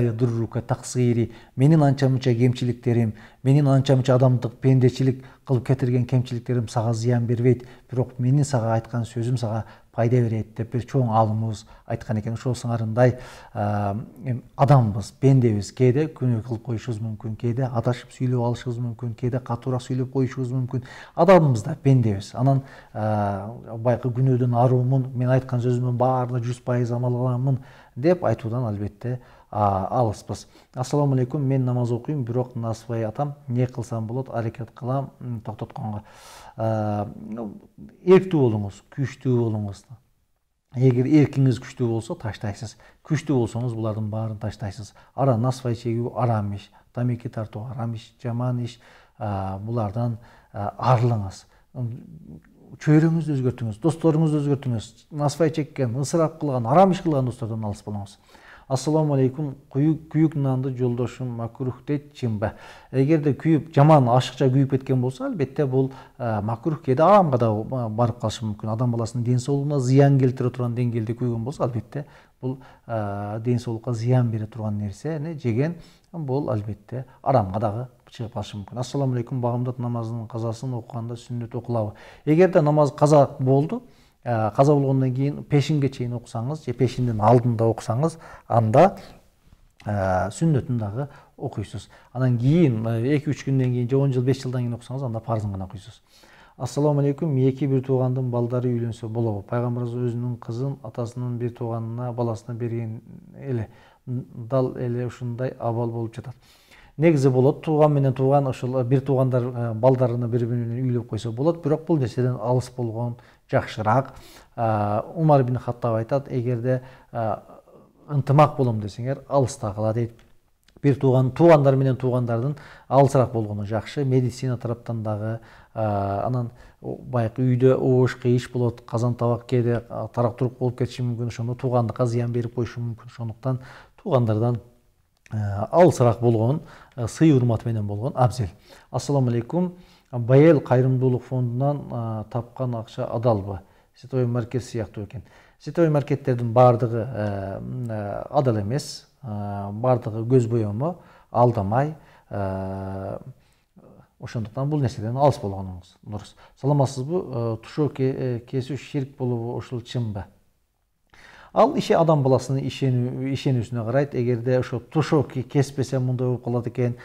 Speaker 1: тақсири менің анша мұнша кемшіліктерім менин анча мынча адамдык пендечилик кылып кетирген кемчиликтерим сага зыян бербейт бирок менин сага айткан сөзүм сага пайда берет деп бир чоң аалымыбыз айткан экен ошол сыңарындай адамбыз пендебиз кээде күнөө кылып коюшубуз мүмкүн кээде адашып сүйлөп алышыбыз мүмкүн кээде катуураак сүйлөп коюшубуз мүмкүн адамбыз да пендебиз анан баягы күнөөдөн арумун мен айткан сөзүмдүн баарына жүз пайыз амал кыламын деп айтуудан албетте а, алыспыз ассалаумағалейкум мен намаз оқимын бірақ насыбай атам не қылсам болады арекет қылам, тоқтатқанға ә, ерікті болыңыз күшті болыңыз егер еркіңіз күшті болса таштайсыз күшті болсаңыз бұлардың барын таштайсыз ара насвай шегу арам іш тамеки тарту арам іш жаман іш ә, бұлардан ә, арылыңыз чөйреңізді өзгертіңіз достарыңызды өзгертіңіз насвай шеккен ысырап қылған арам іш қылған достардан алыс болыңыз ассалому алейкум күйік нанды жолдошым макрух дейт жемба эгерде де күйүп жаман ашыкча күйүп кеткен болсо албетте бул макрух кээде арамга да барып калышы мүмкүн адам баласынын ден соолугуна зыян келтире турган деңгээлде күйгөн болсо албетте бул ден соолукка зыян бере турган нерсени жеген бул албетте арамга дагы чыгып калышы мүмкүн ассалому алейкум багымдат намазынын казасын окуганда сүннөт окулабы эгерде намаз каза болду Ә, қаза болғаннан кейін пешінге шейін оқысаңыз же пешінден алдында оқысаңыз анда ә, сүннетін дағы оқисыз анан кейін эки үч күндөн кийин же он жыл беш жылдан кийин окусаңыз анда парызын гана окуйсуз ассаламу алейкум эки бир туугандын балдары үйлөнсө болобу пайгамбарыбыз өзүнүн кызын атасынын бир тууганына баласына берген эле дал эле ушундай абал болуп жатат негизи болот тууган менен тууган ошол бир туугандар балдарына бири бири менен үйлөп койсо болот бирок бул нерседен алыс болгон жақшырақ э, умар ибн хаттаб айтады егер де э, ынтымақ болам десеңер алыста қала дейді бір туғандар менен туғандардың алысырақ болғаны жақсы медицина тараптан дагы э, анан баягы үйдө оош кыйыш болот казан табак кээде тарак турук болуп кетиши мүмкүн ошондо туугандыкка зыян берип коюшу мүмкүн ошондуктан туугандардан алысыраак болгон сый урмат менен болгон абзел ассалому алейкум баел қайырымдылық фондынан ә, тапқан ақша адалбы сетовой маркет сияқты екен сетовой маркеттердің барлығы адал емес ә, барлығы көз боямы алдамай ә, ошондуктан бул нерседен алыс болгонуңуз дурус саламатсызбы тушоо кесүү ширк болобу ушул чынбы ал ише адам баласынын ишенүүсүнө карайт эгерде ошо тушу кеспесе мындай болуп калат экен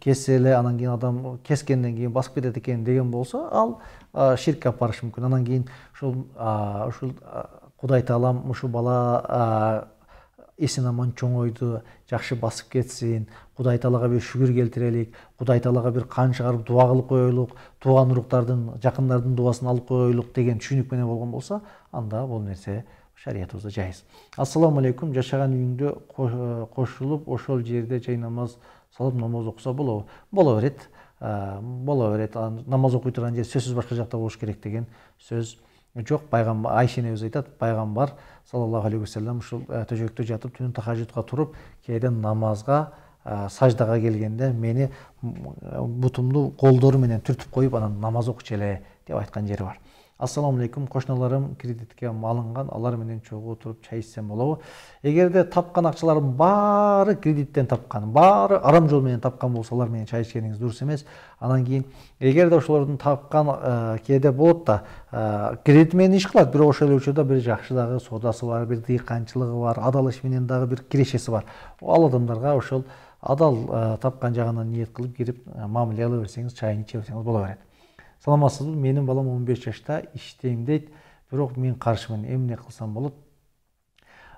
Speaker 1: кессе эле анан кийин адам кескенден кийин басып кетет экен деген болсо ал ширкке алып барышы мүмкүн анан кийин ушул ушул кудай таалам ушул бала эсен аман чоңойду жакшы басып кетсин кудай таалага бир шүгүр келтирелик кудай таалага бир кан чыгарып дуба кылып коелук тууган уруктардын жакындардын дубасын алып коелук деген түшүнүк менен болгон болсо анда бул нерсе шариятыбызда жайыз ассаламу алейкум жашаған үйүңдө қосылып ошол жерде жай намаз салып намаз оқыса боло бола береді ә, бола береді намаз оқи тұрған жер сөзсіз басқа жақта болуш керек деген сөз жоқ пайғамбар айша энебиз айтады пайғамбар саллаллаху алейхи уассалам ушул ә, төшөктө жатып түн тахажудка туруп кээде намазга ә, саждаға келгенде мені бұтымды колдору менен түртіп қойып анан намаз окучу эле деп айтқан жери бар алейкум кошуналарым кредитке малынған алар менен чогуу отуруп чай ичсем болобу эгерде тапкан акчаларым баары кредиттен тапкан баары арам жол менен тапкан болсо алар менен чай ичкениңиз дурус эмес анан кийин эгерде ошолордун тапкан э, кээде болот да э, кредит менен иш кылат бирок ошол эле учурда бир жакшы дагы соодасы бар бир дыйканчылыгы бар адал иш менен дагы бир кирешеси бар ал адамдарга ошол адал э, тапкан жагынан ниет кылып кирип мамиле кыла берсеңиз чайын иче берсеңиз боло берет саламатсыз ба менің балам 15 жашта дейді бирок мен қарсымын емне қылсам болады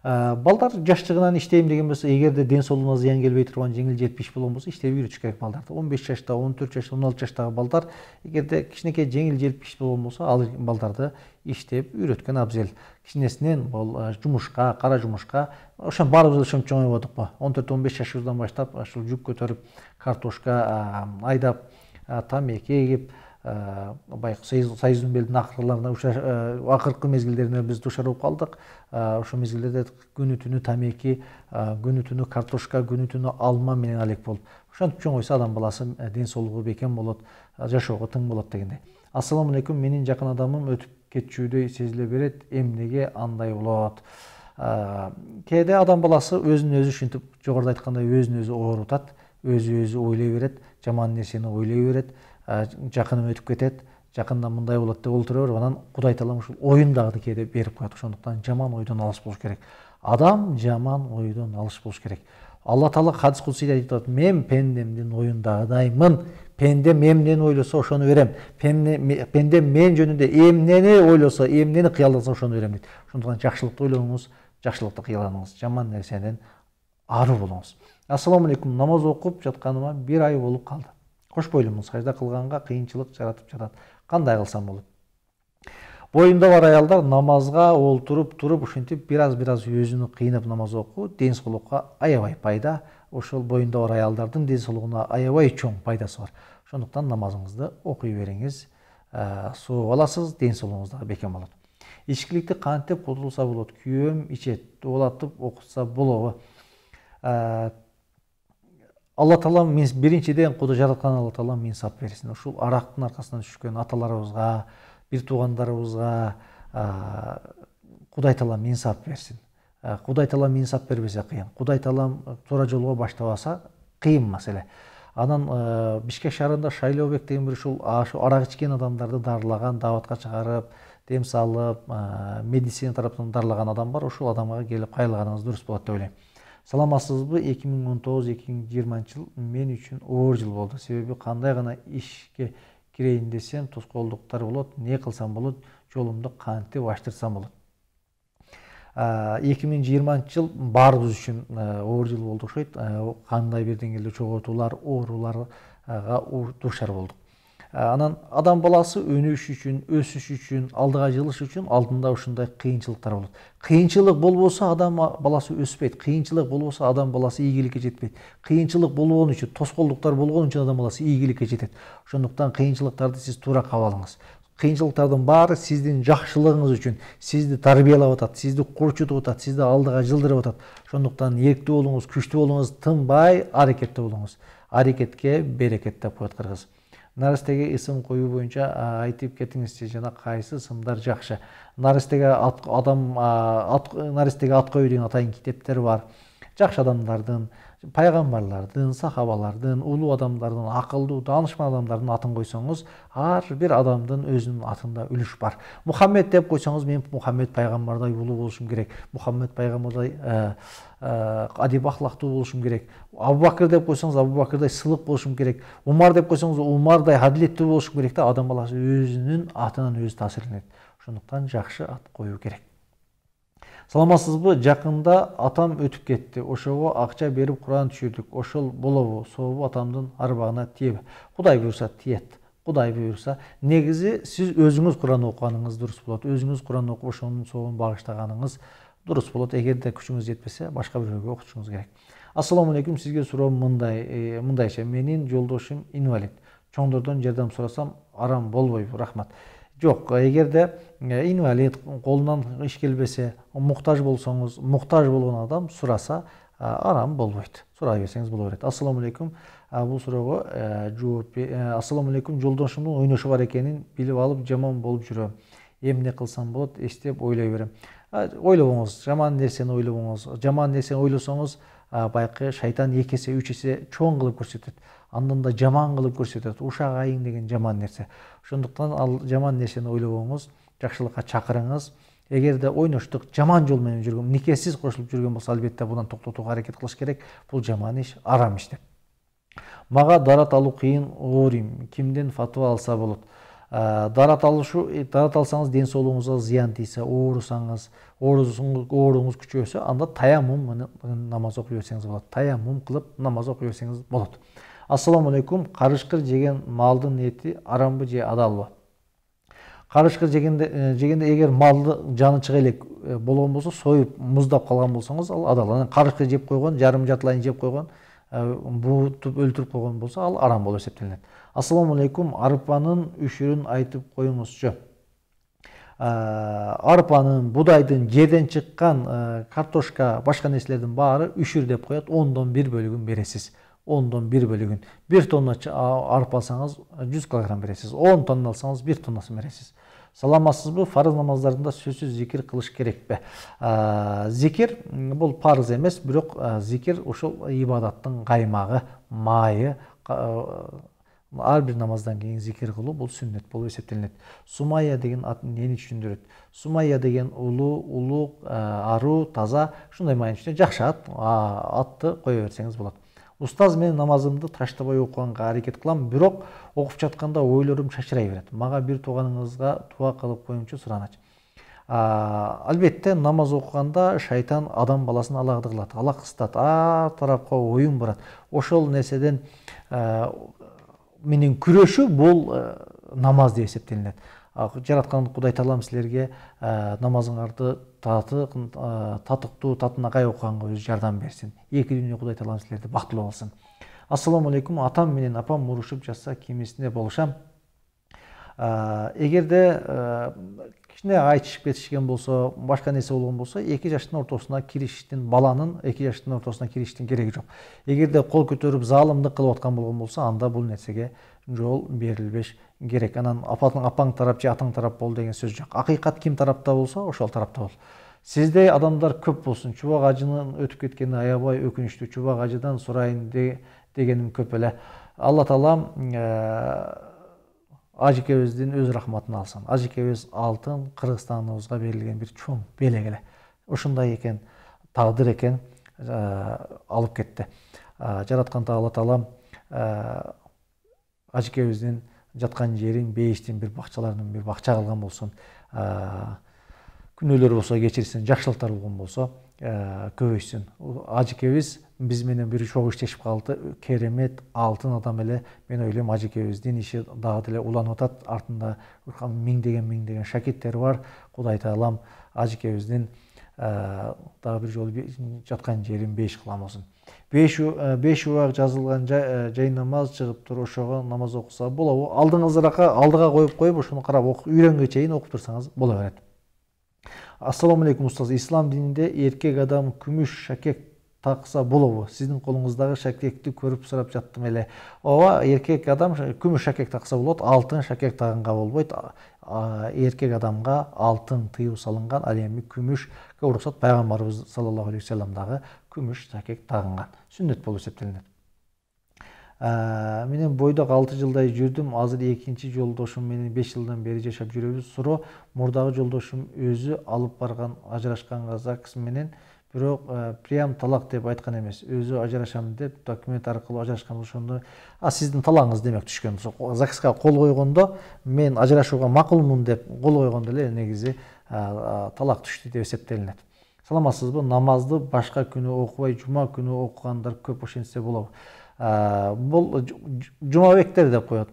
Speaker 1: ә, балдар жаштыгынан иштейм деген болса егер де денсаулығына зиян келбей тұрған жеңіл жетпиш болған болса иштеп үйрөтүш керек балдарды он беш жашта он төрт жаста он алты жаштагы балдар эгерде кичинекей жеңил желпіш болгон болсо ал балдарды иштеп үйреткен абзел кичинесинен бул жумушка қара жумушка ошо баарыбыз ошентип чоңоюп па он төрт он беш жашыбыздан баштап ушул жүк көтөрүп картошка айдап тамеки эгип Э, баягы союздун белдин акыркыларына акыркы э, мезгилдерине биз дуушар болуп калдык ошол э, мезгилдерде күнү түнү тамеки күнү түнү картошка күнү түнү алма менен алек болуп ошентип чоңойсо адам баласы ден соолугу бекем болот жашоого тың болот дегендей ассалому алейкум менин жакын адамым өтүп кетчүдөй сезиле берет эмнеге андай болот кээде адам баласы өзүн өзү ушинтип жогоруда айткандай өзүн өзү оорутат өзү өзү ойлой берет жаман нерсени ойлой берет жақын өтіп кетеді жақында мындай болады деп ол тұра беріп анан кудай таалам ушул оюндагыны кээде беріп қояды ошондуктан жаман ойдон алыс болуш керек адам жаман ойдон алыс болуш керек алла таала хадис құдсиде айтып атат мен пендемдин оюндагыдаймын пендем эмнени ойлосо ошону берем пенде мен жөнүндө эмнени ойлосо эмнени кыялданса ошону берем дейт ошондуктан жакшылыкты ойлонуңуз жакшылыкты кыялданыңыз жаман нерседен ары болуңуз ассаламу алейкум намаз окуп жатканыма бир ай болуп калды бойлымын сажда қылғанға қиыншылық жаратып жатады қандай қылсам болады бойында бар аялдар намазға отырып тұрып ушинтип бир аз бир аз өзүнү кыйнап намаз окуу ден соолукка аябай пайда ошол боюнда бар аялдардын ден соолугуна аябай чоң пайдасы бар ошондуктан намазыңызды окуй бериңиз ә, суып аласыз ден соолугуңуз дагы бекем болот ичкиликти кантип кутулса болот күйөөм ичет дубалатып окутса болобу ә, алла тағалам мен біріншіден құды жаратқан алла тағалам мен сап берсін ушул арақтың арқасынан түшкен аталарыбызға бир туугандарыбызга құдай тағалам инсап берсін құдай тағалам инсап бербесе қиын құдай тағалам тура жолға баштабаса қиын мәселе анан ә, бишкек шаарында шайлообек деген бир ушул ашу арак ичкен адамдарды дарылаган дааватка чыгарып дем салып ә, медицина тараптан дарылаган адам бар ушул адамга келип кайрылганыңыз дұрыс болады деп ойлойм саламатсызбы 2019-2020 жыл мен үшін оор жыл болды Себебі қандай гана ишке кирейин десем тоскоолдуктар болот эмне кылсам болот жолумду кантип ачтырсам болот эки миң жыйырманчы жыл баарыбыз үчүн э, оор жыл болды окшойт қандай э, бир деңгээлде чогултуулар ооруларга дуушар болдук Ә, анан адам баласы өнүш үчүн өсүш үчүн алдыга жылыш үчүн алдында ушундай кыйынчылыктар болот кыйынчылык болбосо адам баласы өспөйт кыйынчылык болбосо адам баласы ийгиликке жетпейт кыйынчылык болгон үчүн тоскоолдуктар болгон үчүн адам баласы ийгиликке жетет ошондуктан кыйынчылыктарды сиз туура кабыл алыңыз кыйынчылыктардын баары сиздин жакшылыгыңыз үчүн сизди тарбиялап атат сизди курчутуп атат сизди алдыга жылдырып атат ошондуктан эрктүү болуңуз күчтүү болуңуз тынбай аракетте болуңуз аракетке берекет деп коет кыргыз нәрестеге есім қою бойынша айтып кетіңізші жана қайсы сымдар жақсы нәрестеге адам нәрестеге ат қою деген атайын китептер бар жақсы адамдардың пайғамбарлардың сахабалардың ұлы адамдардың ақылды даанышман адамдардың атын қойсаңыз ар бир адамдын өзүнүн атында үлүш бар мухаммед деп қойсаңыз мен мухаммед пайғамбардай ұлы болушым керек мухаммед пайгамбардай әдеп ә, ахлактуу болушум керек абу бәкір деп қойсаңыз абу бакырдай сылык болушум керек умар деп қойсаңыз умардай адилеттүү болушум керек та адам баласы өзінің атынан өзү таасирленет ошондуктан жақсы ат қою керек саламатсызбы жакында атам өтүп кетти ошого акча берип куран түшүрдүк ошол болобу сообу атамдын арбагына тиеби кудай буюрса тиет кудай буюрса негизи сиз өзүңүз куран окуганыңыз дурус болот өзүңүз куран окуп ошонун сообун багыштаганыңыз дұрыс болады эгерде күшіңіз жетпесе башка біреуге оқытушыңыз керек ассалому алейкум сізге суроом мындай э, мындайча менин жолдошум инвалид чоңдордон жардам сурасам арам болбойбу рахмат жок эгерде инвалид қолынан иш келбесе муктаж болсоңуз муктаж болған адам сұраса арам болмайды сурай берсеңіз бола береді ассалому алейкум бул суроого жооп ассалому алейкум жолдошумдун бар екенін біліп алып жаман болуп жүрөм эмне қылсам болады эстеп ойлай берем ойлобоңуз жаман нәрсені ойлобоңуз жаман нәрсені ойласаңыз байқы шайтан эки эсе үч эсе чоң кылып көрсөтөт андан да жаман қылып көрсетеді ушак айың деген жаман нерсе ошондуктан ал жаман нәрсені ойлобоңуз жақсылыққа шақырыңыз егер де ойныштық жаман жолмен жүрген некесіз қосылып жүрген болса әлбетте бұдан тоқтатуға әрекет қылыш керек бұл жаман иш арам иш деп маға дарат алу қиын ғорим кімден фатва алса болады ә, дарат алышу дарат алсаңыз денсаулығыңызға зиян тисе оорусаңыз ооруңуз күшейсе анда таяммум намаз оқи берсеңіз болады таяммум қылып намаз оқи берсеңіз болады алейкум қарышқыр жеген малдың еті арамбы же адалбы қарышқа жегенде жегенде егер малды жаны шыға элек болған болса сойып мұздап қалған болсаңыз ал адаланан карышкыр жеп қойған жарым жартылайын жеп койгон буытып өлтіріп қойған болса ал арам болуп эсептелинет ассалому алейкум арпанын үшүрүн айтып коюңузчу арпаның будайдың жерден чыккан картошка башка нерселердин баары үшүр деп коет ондон бир бөлүгүн бересиз ондон бир бөлүгүн бир тонна арпа алсаңыз жүз килограмм бересиз он тонна алсаңыз бир тоннасын бересиз саламатсыз ба фарыз намаздарында сөзсіз зекер қылыш керек пе ә, бұл парыз емес бірок ә, зекер ошол ибадаттың қаймағы майы әрбір намаздан кейін зекер қылу бұл сүннет болып есептелінеді сумайя деген ат нені түшүндүрөт сумайя деген улуу ә, ару таза ушундай маанинин ичинде жакшы ат атты кое берсеңиз болот ұстаз мен намазымды таштабай оқығанға әрекет қыламын бірок оқып жатқанда ойларым шашырай береді. мага бир тууганыңызга туа кылып қойыңызшы сұранады. әлбетте намаз оқығанда шайтан адам баласын алақ қыстады а тарапқа ойым барат ошол нерседен менен күрөшүү бул намаз деп эсептелинет жараткан кудай таалам силерге намазыңарды таты татыктуу татынакай окуганга өзү жардам берсин эки дүйнө кудай таала силерди бактылуу кылсын ассалому алейкум атам менен апам урушуп жатса кемесине болушам эгерде кичине айтышып кетишкен болсо башка нерсе болгон болсо эки жаштын ортосуна киришиштин баланын эки жаштын ортосуна киришиштин кереги жок эгерде кол көтөрүп заалымдык кылып аткан болгон болсо анда бул нерсеге жол берилбеш керек анан апатың апаң тарап же атаң тарап бол деген сөз жок акыйкат ким тарапта болсо ошол тарапта бол сиздей адамдар көп болсун чубак ажынын өтүп кеткени аябай өкүнүчтүү чубак ажыдан сурайын дегеним көп эле алла таалам э, ажыкебиздин өз рахматын алсын ажыкебиз алтын кыргызстаныбызга берилген бир чоң белек эле ушундай экен тагдыр экен э, алып кетти э, жараткан таала таалам ажыкебиздин жатқан жерің бейиштин бир бакчаларынын бир бакча кылган болсун күнөөлөр болсо кечирсин жакшылыктар болгон болсо көбөйсүн ажыкебиз биз менен бир чогуу иштешип калды керемет алтын адам эле мен ойлойм ажыкебиздин иши дагы деле уланып атат артында миңдеген миңдеген шакирттери бар кудай таалам ажыкебиздин дагы бир жолу жаткан жерин бейиш кылган болсун беш убак э, жазылган э, жай намаз чыгып туруп ошого намаз окуса болобу алдыга коюп коюп ошону карап үйрөнгө чейин окуп турсаңыз боло берет ассалому алейкум устаз ислам дининде эркек адам күмүш шакек такса болобу сиздин колуңуздагы шакекти көрүп сурап жаттым эле ооба эркек адам күмүш шакек такса болот алтын шакек тагганга болбойт эркек адамга алтын тыюу салынган ал эми күмүшкө уруксат пайгамбарыбыз саллаллаху алейхи вассалам дагы күміш сәкек тағынған сүннет болып есептелінеді ә, менен бойдок алты жылдай жүрдүм азыр экинчи жолдошум менен беш жылдан бери жашап жүрөбүз суроо мурдагы жолдошум өзү алып барган ажырашканга загс менен бирок ә, прям талак деп айткан эмес өзү ажырашам деп документ аркылуу ажырашкан ошондо а сиздин талагыңыз демек түшкөн загска кол койгондо мен ажырашууга макулмун деп кол койгондо эле негизи талак түштү деп эсептелинет саламатсызбы намазды башка күнү окубай жума күнү окугандар көп ошентсе болобу э, бул жумабектер деп коет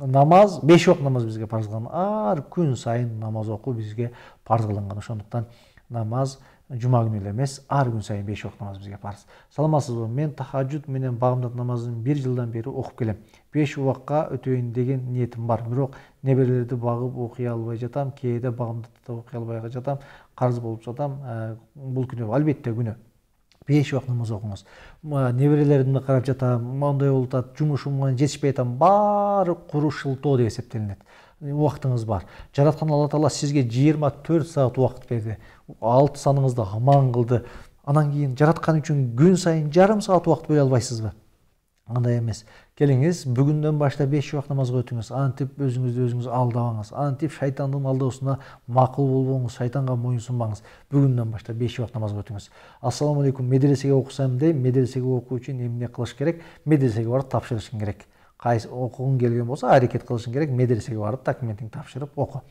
Speaker 1: намаз беш убак намаз бизге парз кылынган ар күн сайын намаз окуу бизге парз кылынган ошондуктан намаз жума күнү эле эмес ар күн сайын беш убак намаз бизге парз саламатсызбы мен тахажжуд менен багымдат намазын бир жылдан бери окуп келем беш убакка өтөйүн деген ниетим бар бирок неберелерди багып окуй албай жатам кээде багымдатта окуй албай жатам қарыз болып жатам бұл күні әлбетте күні беш уақыт намаз оқыңыз неберелеримди карап жатам мондай болуп атат жетіспей жетишпей атам баары курушылтоо деп эсептелинет уақытыңыз бар Жаратқан алла таала сізге жыйырма төрт саат убакыт берди алты саныңызды аман қылды. анан кейін, жаратқан үшін күн сайын жарым саат убакыт бөлө ба андай емес келіңіз бүгүндөн баштап беш убак намазга өтүңүз антип өзүңүздү өзүңүз алдабаңыз антип шайтандын алдоосуна макул болбоңуз шайтанга моюнсунбаңыз бүгүндөн баштап беш убак намазга өтүңүз ассалому алейкум медресеге окусам де медресеге окуу үчүн эмне кылыш керек медресеге барып тапшырышың керек кайсы окугуң келген болсо аракет кылышың керек медресеге барып документиңди тапшырып оку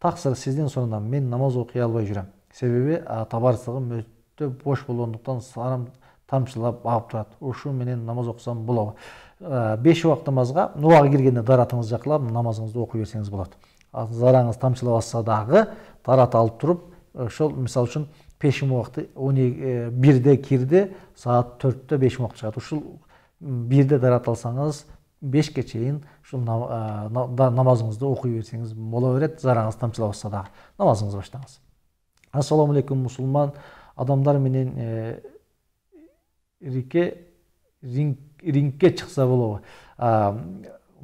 Speaker 1: тақсыр сизден суранам мен намаз окуй албай жүрөм себеби табарсыгым өтө бош болгондуктан сарам тамчылап агып турат ушу менен намаз окусам болобу Ә, беш уақыт намазға нуаға келгенде даратыңызды жақылап намазыңызды оқи берсеңіз болады зараңыз тамшылап дағы дарат алып тұрып сол мысалы үшін пешім уақыты он екі бірде кирде сағат төртте беш уақыт шығады ушул бирде дарат алсаңыз бешке чейин ушул намазыңызды окуй берсеңиз боло берет зараңыз тамчылап атса дагы намазыңызды баштаңыз ассалому алейкум мусулман адамдар менен ирике ринг рингке чыкса болобу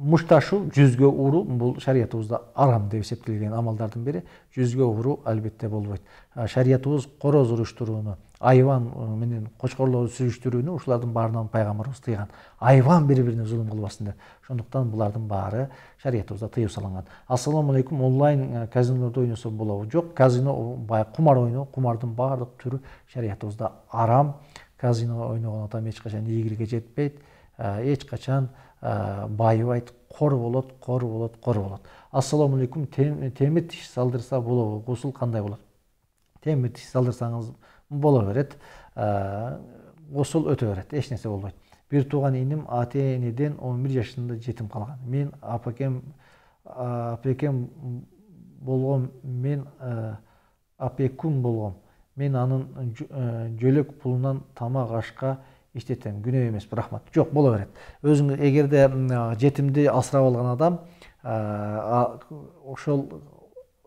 Speaker 1: мушташуу жүзгө ұру бұл шариятыбызда арам деп эсептелген амалдардын бири жүзгө ұру албетте болбойт шариятыбыз короз уруштурууну айван э, менен кочкорлорду сүрүштүрүүнү ушулардын баарынан пайгамбарыбыз тыйган айван бири бирине зулум кылбасын деп ошондуктан булардын баары шариятыбызда тыюу салынган ассалому алейкум онлайн э, казинолордо ойносо болобу жок казино баягы кумар ойноо кумардын баардык түрү шариятыбызда арам казино ойногон адам эч качан ийгиликке жетпейт э, эч качан э, байыбайт кор болот кор болот кор болот ассалому алейкум темир тиш салдырса болобу гусул кандай болот темир тиш салдырсаңыз боло берет э, гусул өтө берет эч нерсе болбойт бир тууган иним ата энеден он бир жашында жетим калган мен апакем апекем болгом мен апекун болгом мен анын жөлөк пулунан тамак ашка иштетем күнөө эмес рахмат жок боло берет өзүң эгерде жетимди асырап алган адам ошол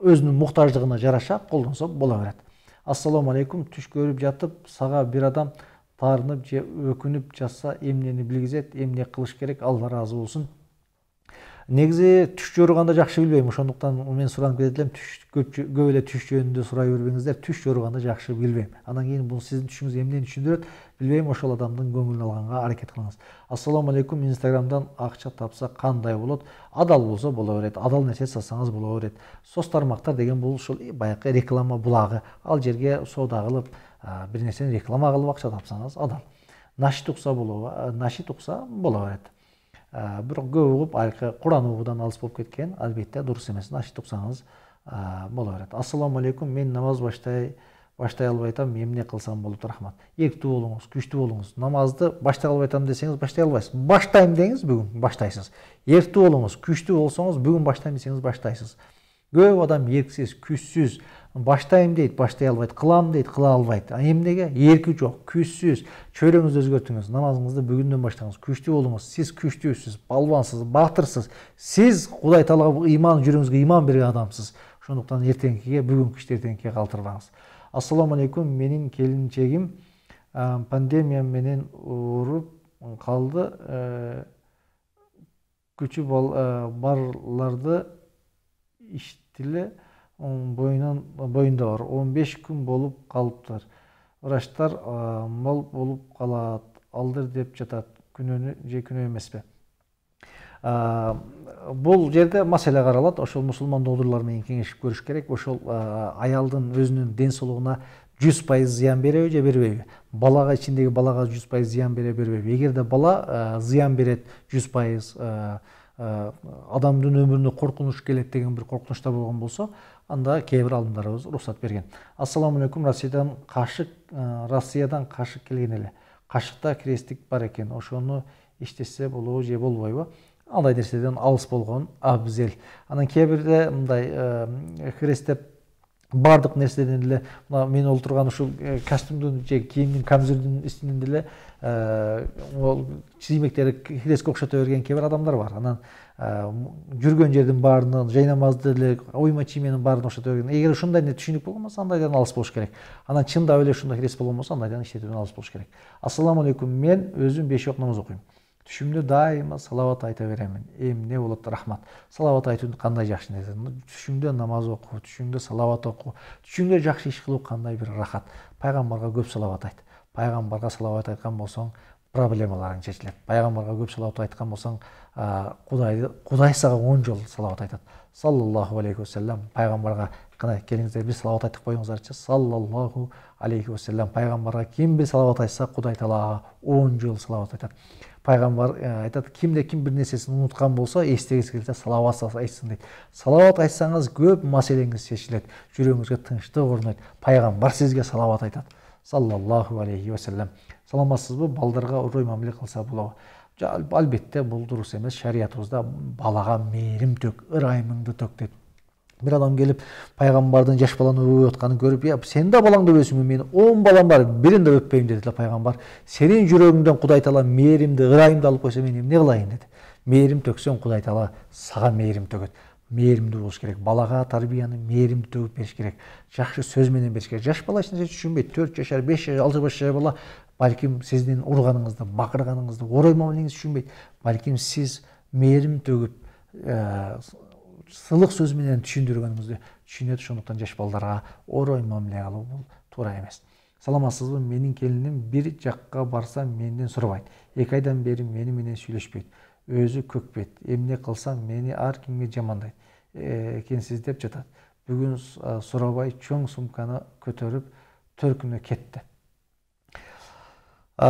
Speaker 1: өзүнүн муктаждыгына жараша колдонсо боло берет ассалому алейкум түш көрүп жатып сага бир адам таарынып же өкүнүп жатса эмнени билгизет эмне кылыш керек алла ыраазы болсун негизи түш жооруганды жакшы билбейм ошондуктан мен суранып кетет элем түш көп эле түш жөнүндө сурай бербеңиздер түш жооруганды жакшы билбейм анан кийин бул сиздин түшүңүз эмнени түшүндүрөт билбейм ошол адамдын көңүлүн алганга аракет кылыңыз ассалому алейкум инстаграмдан акча тапса кандай болот адал болсо боло берет адал нерсе сатсаңыз боло берет соц тармактар деген бул ушул баякы реклама булагы ал жерге соода кылып бир нерсени реклама кылып акча тапсаңыз адал нашит укса болобу нашит укса боло берет Э, бирок көп угуп айкы құран оқудан алыс болып кеткен албетте дұрыс эмесин ачып бола э, боло берет ассалому алейкум мен намаз баштай баштай албай атам эмне қылсам болады рахмат күшті болуңуз күшті болыңыз намазды баштай албай атам десеңіз баштай албайсыз баштайм деңіз бүгін баштайсыз Ерті болыңыз күшті болсаңыз бүгін баштайм десеңиз баштайсыз көп адам еріксіз күшсіз баштаймын дейді баштай алмайды қыламын дейді қыла алмайды а емнеге еркі жоқ күшсіз шөреңізді өзгертіңіз намазыңызды бүгіннен баштаңыз күшті болыңыз сіз күштісіз балуансыз батырсыз сіз құдай тағалаға иман жүрегіңізге иман берген адамсыз сондықтан ертеңгіге бүгін күшті ертеңгіге қалдырмаңыз алейкум менің келіншегім ә, менен ұрып қалды ә, күші барларды ә, тілі боюнан боюнда бар он күн болып калыптыр врачтар мал болып калат алдыр деп жатат күнөөнү же күнөө эмеспи бул жерде маселе каралат ошол мусулман доодурлар менен кеңешип көрүш керек ошол аялдын өзүнүн ден соолугуна жүз пайыз зыян береби же бербейби балага ичиндеги балага жүз пайыз зыян бере бербейби эгерде бала зыян берет жүз пайыз Э, адамдың өмүрүнө қорқыныш келет деген бір қорқынышта болған болса, анда кейбір бир алымдарыбыз уруксат берген ассалому алейкум россиядан кашык э, россиядан кашык келген эле Қашықта крестик бар екен, ошоны иштесе болобу же болбойбу алай нерседен алыс болгон абзел анан кээ бирде мындай кресттеп э, баардык нерседен эле мына мен отурган ушул костюмдун же кийимдин үстүнөн деле ол чиймектери хиреске окшото берген кээ бир адамдар бар анан жүргөн жердин баарынан жайнамазды деле ойма чийменин баарын окшото берген эгер ушундай түшүнүк болгон болсо андайдан алыс болуш керек анан чындап эле ушундай хирес болгон болсо андайдан иштетүүдөн алыс болуш керек ассаламу алейкум мен өзүм беш убакыт намаз окуйм түшүмдө дайыма салават айта беремин эмне болот рахмат салават айтуу кандай жакшы нерсе түшүңдө намаз окуу түшүңдө салават окуу түшүңдө жакшы иш кылуу кандай бир рахат пайгамбарга көп салават айт пайғамбарға салауат айтқан болсаң проблемаларың шешіледі пайғамбарға көп салауат айтқан болсаң құдайды құдай саған он жол салауат айтады саллаллаху алейхи уассалам пайғамбарға қана келіңіздер бір салауат айтып қойыңыздаршы саллаллаху алейхи уассалам пайғамбарға кім бір салауат айтса құдай тағалаға он жол салауат айтады пайғамбар айтады кімде кім бір нәрсесін ұмытқан болса естігісі келсе салауат айтсын дейді салауат айтсаңыз көп мәселеңіз шешіледі жүрегіңізге тыныштық орнайды пайғамбар сізге салауат айтады саллаллаху алейхи уассалам ба балдарға ұрой мамиле қылса болады албетте бұл дұрыс емес шариятыбызда балаға мейірім төк ырайымыңды төк деп бір адам келіп пайғамбардың жас баланы өбіп жатқанын көріп иә сен де балаңды өбесің менің он балам бар бірін де өппеймін деді пайғамбар сенің жүрегіңден құдай тағала мейірімді ырайымды алып қойса мен не қылайын деді мейірім төксең құдай тағала саған мейірім төгеді мейірімді болуш керек балаға тәрбиені мейірімді төгіп беріш керек жақсы сөзменен беріш керек жас бала ешнәрсе түсінбейді төрт жашар бес жашар алты жашар бала бәлкім сіздің ұрғаныңызды бақырғаныңызды орой түсінбейді бәлкім сіз мейірім төгіп ә, сылық сөзменен түсіндіргеніңізді түсінеді сондықтан жас балаларға орой мамиле қылу бұл тура емес саламатсызбы менің келінім бір жаққа барса менен сұрамайды екі айдан бері меніменен менен сөйлешпейді өзі көкбет емне қылсаң мені ар кімге жамандайды екенсіз деп жатады бүгін сұрабай чоң сумканы көтеріп төркіні кетті ә,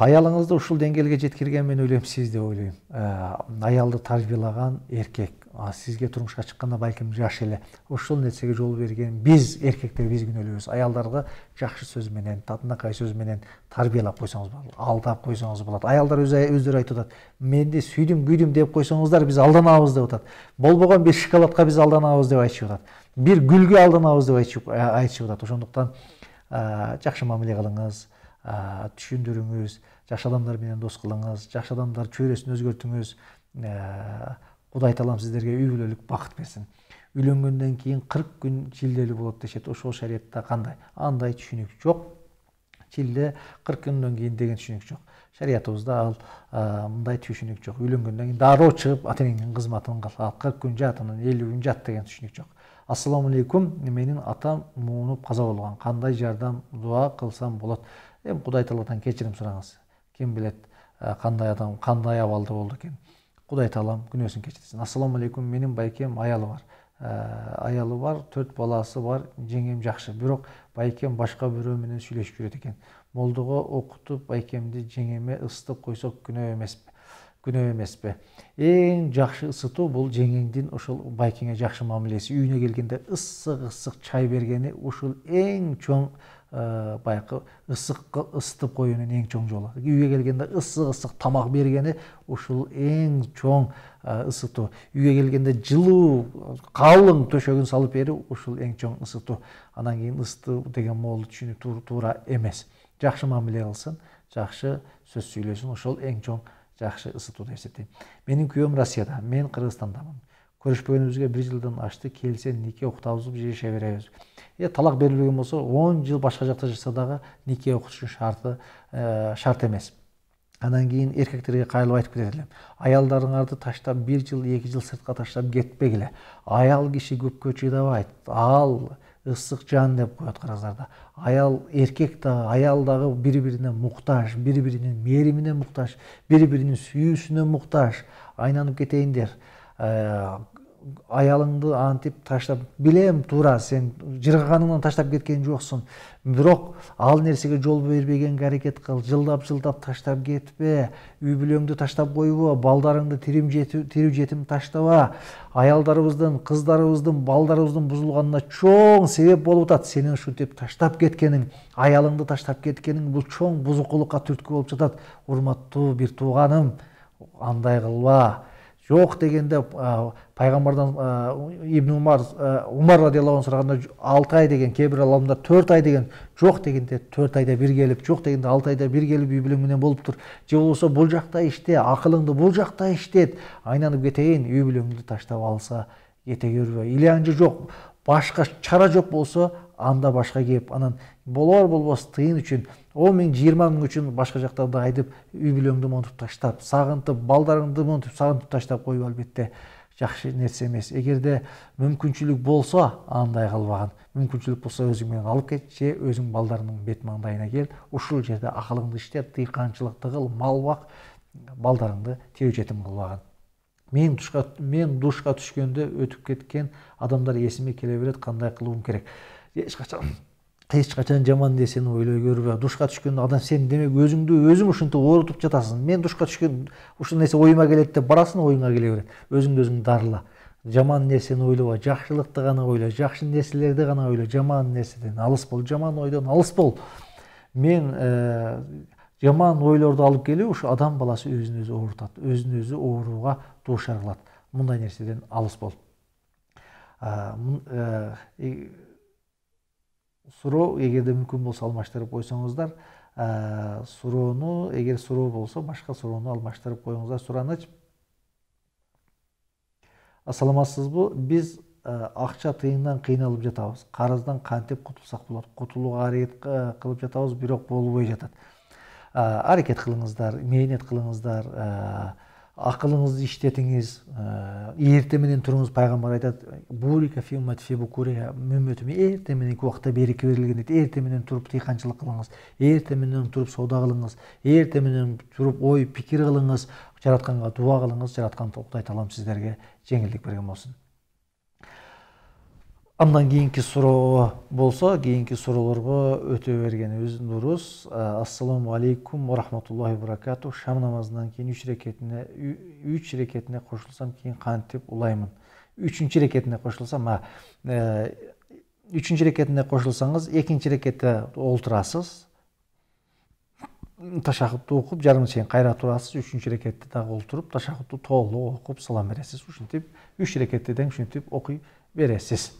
Speaker 1: аялыңызды ұшыл деңгейге жеткірген мен ойлаймын сіз деп ойлаймын ә, аялды тәрбиелаған еркек а сизге турмушка чыкканда балким жаш эле ошол нерсеге жол берген биз эркектер биз күнөөлүбүз аялдарга жакшы сөз менен татынакай сөз менен тарбиялап койсоңуз болот алдап койсоңуз болот аялдар өздөрү айтып атат менди сүйдүм күйдүм деп койсоңуздар биз алданабыз деп атат болбогон бир шоколадка биз алданабыз деп айтышып атат бир гүлгө алданабыз деп айтышып атат ошондуктан жакшы мамиле кылыңыз түшүндүрүңүз жакшы адамдар менен дос кылыңыз жакшы адамдар чөйрөсүн өзгөртүңүз құдай тағалам сіздерге үйлілік бақыт берсін үйленгеннен кейін қырық күн чилделі болады дешеді ошол шариятта қандай андай түшүнүк жоқ чилде қырық күннен кейін деген түшүнүк жоқ шариятыбызда ал мындай түшүнүк жоқ үйленгеннен кейін дароо чыгып ата энеңдин кызматын кыл ал кырк күн жат анан элүү күн жат деген түшүнүк жок ассаламу алейкум менин атам муунуп каза болгон кандай жардам дуа кылсам болот эми кудай тағаладан кечирим сураңыз ким билет кандай адам кандай абалда болду экен құдай тағалам күнәсін кешірсін ассалаумағалейкум менің байкем аялы бар ә, аялы бар төрт баласы бар жеңгем жақсы бирок байкем башка бирөө менен сүйлөшүп жүрөт экен молдого окутуп байкемди жеңеме ысытып койсок күнөө эмеспи күнөө эмеспи эң жакшы ысытуу бул жеңеңдин ошол байкеңе жакшы мамилеси үйүнө келгенде ысык ысык чай бергени ушул эң чоң ә, э, баяғы ысық ысытып қоюының ең чоң жолы үйге келгенде ысық ысық тамақ бергені ушул эң чоң ысытуу үйге келгенде жылуу қалың төшөгүн салып берүү ушул эң чоң ысытуу анан кийин ысытуу деген моолу түшүнүү туура эмес жакшы мамиле кылсын жакшы сөз сүйлөсүн ошол эң чоң жакшы ысытуу деп эсептейм менин күйөөм россияда мен кыргызстандамын көрішпегенімізге бір жылдан ашты келсе неке оқытабыз жеше береміз е талақ берілген болса он жыл басқа жақта жатса дағы неке оқыту шарты ә, шарт емес анан кейін еркектерге қайылып айтып кетеді аялдарыңарды таштап бір жыл екі жыл сыртқа таштап кетпегіле аял киши көпкө чыдабайт ал ысык жан деп коет кыргыздарда аял эркек дагы аял дагы бири бирине муктаж бири биринин мээримине муктаж бири биринин сүйүүсүнө муктаж айланып кетейиндер э, аялыңды антип таштап билем туура сен жыргаганыңдан таштап кеткен жоксун бирок ал нерсеге жол бербегенге аракет кыл жылдап жылдап таштап кетпе үй бүлөңдү таштап койбо балдарыңды тирим тирүү жетим таштаба аялдарыбыздын кыздарыбыздын балдарыбыздын бузулганына чоң себеп болуп атат сенин ушинтип таштап кеткениң аялыңды таштап кеткениң бул чоң бузукулукка түрткү болуп жатат урматтуу бир тууганым андай кылба жоқ дегенде ә, пайғамбардан ибн умар ә, умар радиаллаху сұрағанда алты ай деген кейбір ғалымдар төрт ай деген жоқ дегенде төрт айда бір келіп жоқ дегенде алты айда бір келіп үй бүлеңменен болып тұр же болмаса бұл жақта іште ақылыңды бұл жақта іштет айналып кетейін үй бүлеңді таштап алса ете көрбе или жоқ башқа чара жоқ болса анда башқа кеп анан болор болбос тыйын үчүн о мен жиырма мың үшін башка жактарды айдып үй бүлөңдү монтип таштап сагынтып балдарыңды монтип сагынтып таштап коюу албетте жакшы нерсе эмес эгерде мүмкүнчүлүк болсо андай кылбаган мүмкүнчүлүк болсо өзүң менен алып кет же өзүң балдарыңдын бет маңдайына кел ушул жерде акылыңды іште дыйканчылыкты кыл мал бак балдарыңды теу жетим кылбаган мен душка мен душка түшкөндө өтүп кеткен адамдар эсиме келе берет кандай кылуум керек эч качан ешқашан жаман нәрсені сен ойлой көрбө душка адам сен демек өзүңдү өзүң ушинтип оорутуп жатасың мен душқа түшкөн ушул нәрсе ойыма келет деп барасың оюңа келе береді өзіңді өзүң дарыла жаман нәрсені ойлоба жақсылықты ғана ойла жақсы нәрселерді ғана ойла жаман нәрседен алыс бол жаман ойдан алыс бол мен жаман ойларды алып келу ушу адам баласы өзін өзі оорутат өзін өзі ауыруға дуушар кылат мындай нерседен алыс бол суроо эгерде мүмкін болса алмаштырып койсоңуздар суроону эгер суроо болсо башка суроону алмаштырып коюңуздар сураныч саламатсызбы биз акча тыйындан кыйналып жатабыз карыздан кантип кутулсак болот кутулууга аракет кылып жатабыз бирок болбой жатат аракет кылыңыздар мээнет кылыңыздар ақылыңызды іштетіңіз ә, э, ертеменен тұрыңыз пайғамбар айтады бурика фи уммати үмметіме ертеменен уақытта береке берілген дейді ертеменен тұрып диқаншылық қылыңыз ертеменен тұрып сауда қылыңыз менен тұрып ой пикир қылыңыз жаратқанға дуа қылыңыз жаратқан құдай тағалам сіздерге жеңілдік берген болсын андан кейінгі сұрау болса кейінгі сұрауларға өте бергеніміз дұрыс ә, ассаламу алейкум рахматуллахи баракату шам намазынан кейін үш рекетіне үч рекетіне қосылсам кейін қантип улаймын үшінші рекетіне қосылсам а ә, үшінші рекетіне қосылсаңыз екінші рекетте олтырасыз ташахудты оқып жарымға шейін қайра тұрасыз үшінші рекетте дағы отырып ташахудты толық оқып салам бересіз ушинтип үш рекеттеден ушинтип оқи бересіз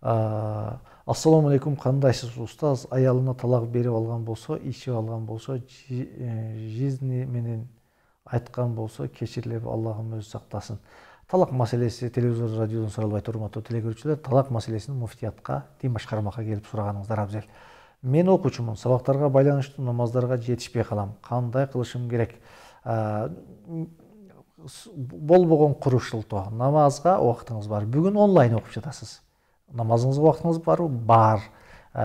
Speaker 1: ә, ассалаумағалейкум қандайсыз ұстаз аялына талақ беріп алған болса ішіп алған болса жизни менен айтқан болса кешірілеп аллахым өзі сақтасын талақ мәселесі телевизор радиодан сұралбай тұрмату телекөрүүчүлөр талақ мәселесін муфтиятқа димаш қармаққа келіп сұрағаныңыздар абзел мен оқушымын сабақтарға байланыштуу намаздарға жетишпей қалам қандай қылышым керек ә, болбоған курушултоо намазға уақытыңыз бар бүгін онлайн оқып жатасыз намазыңыз уақытыңыз бар бар ә,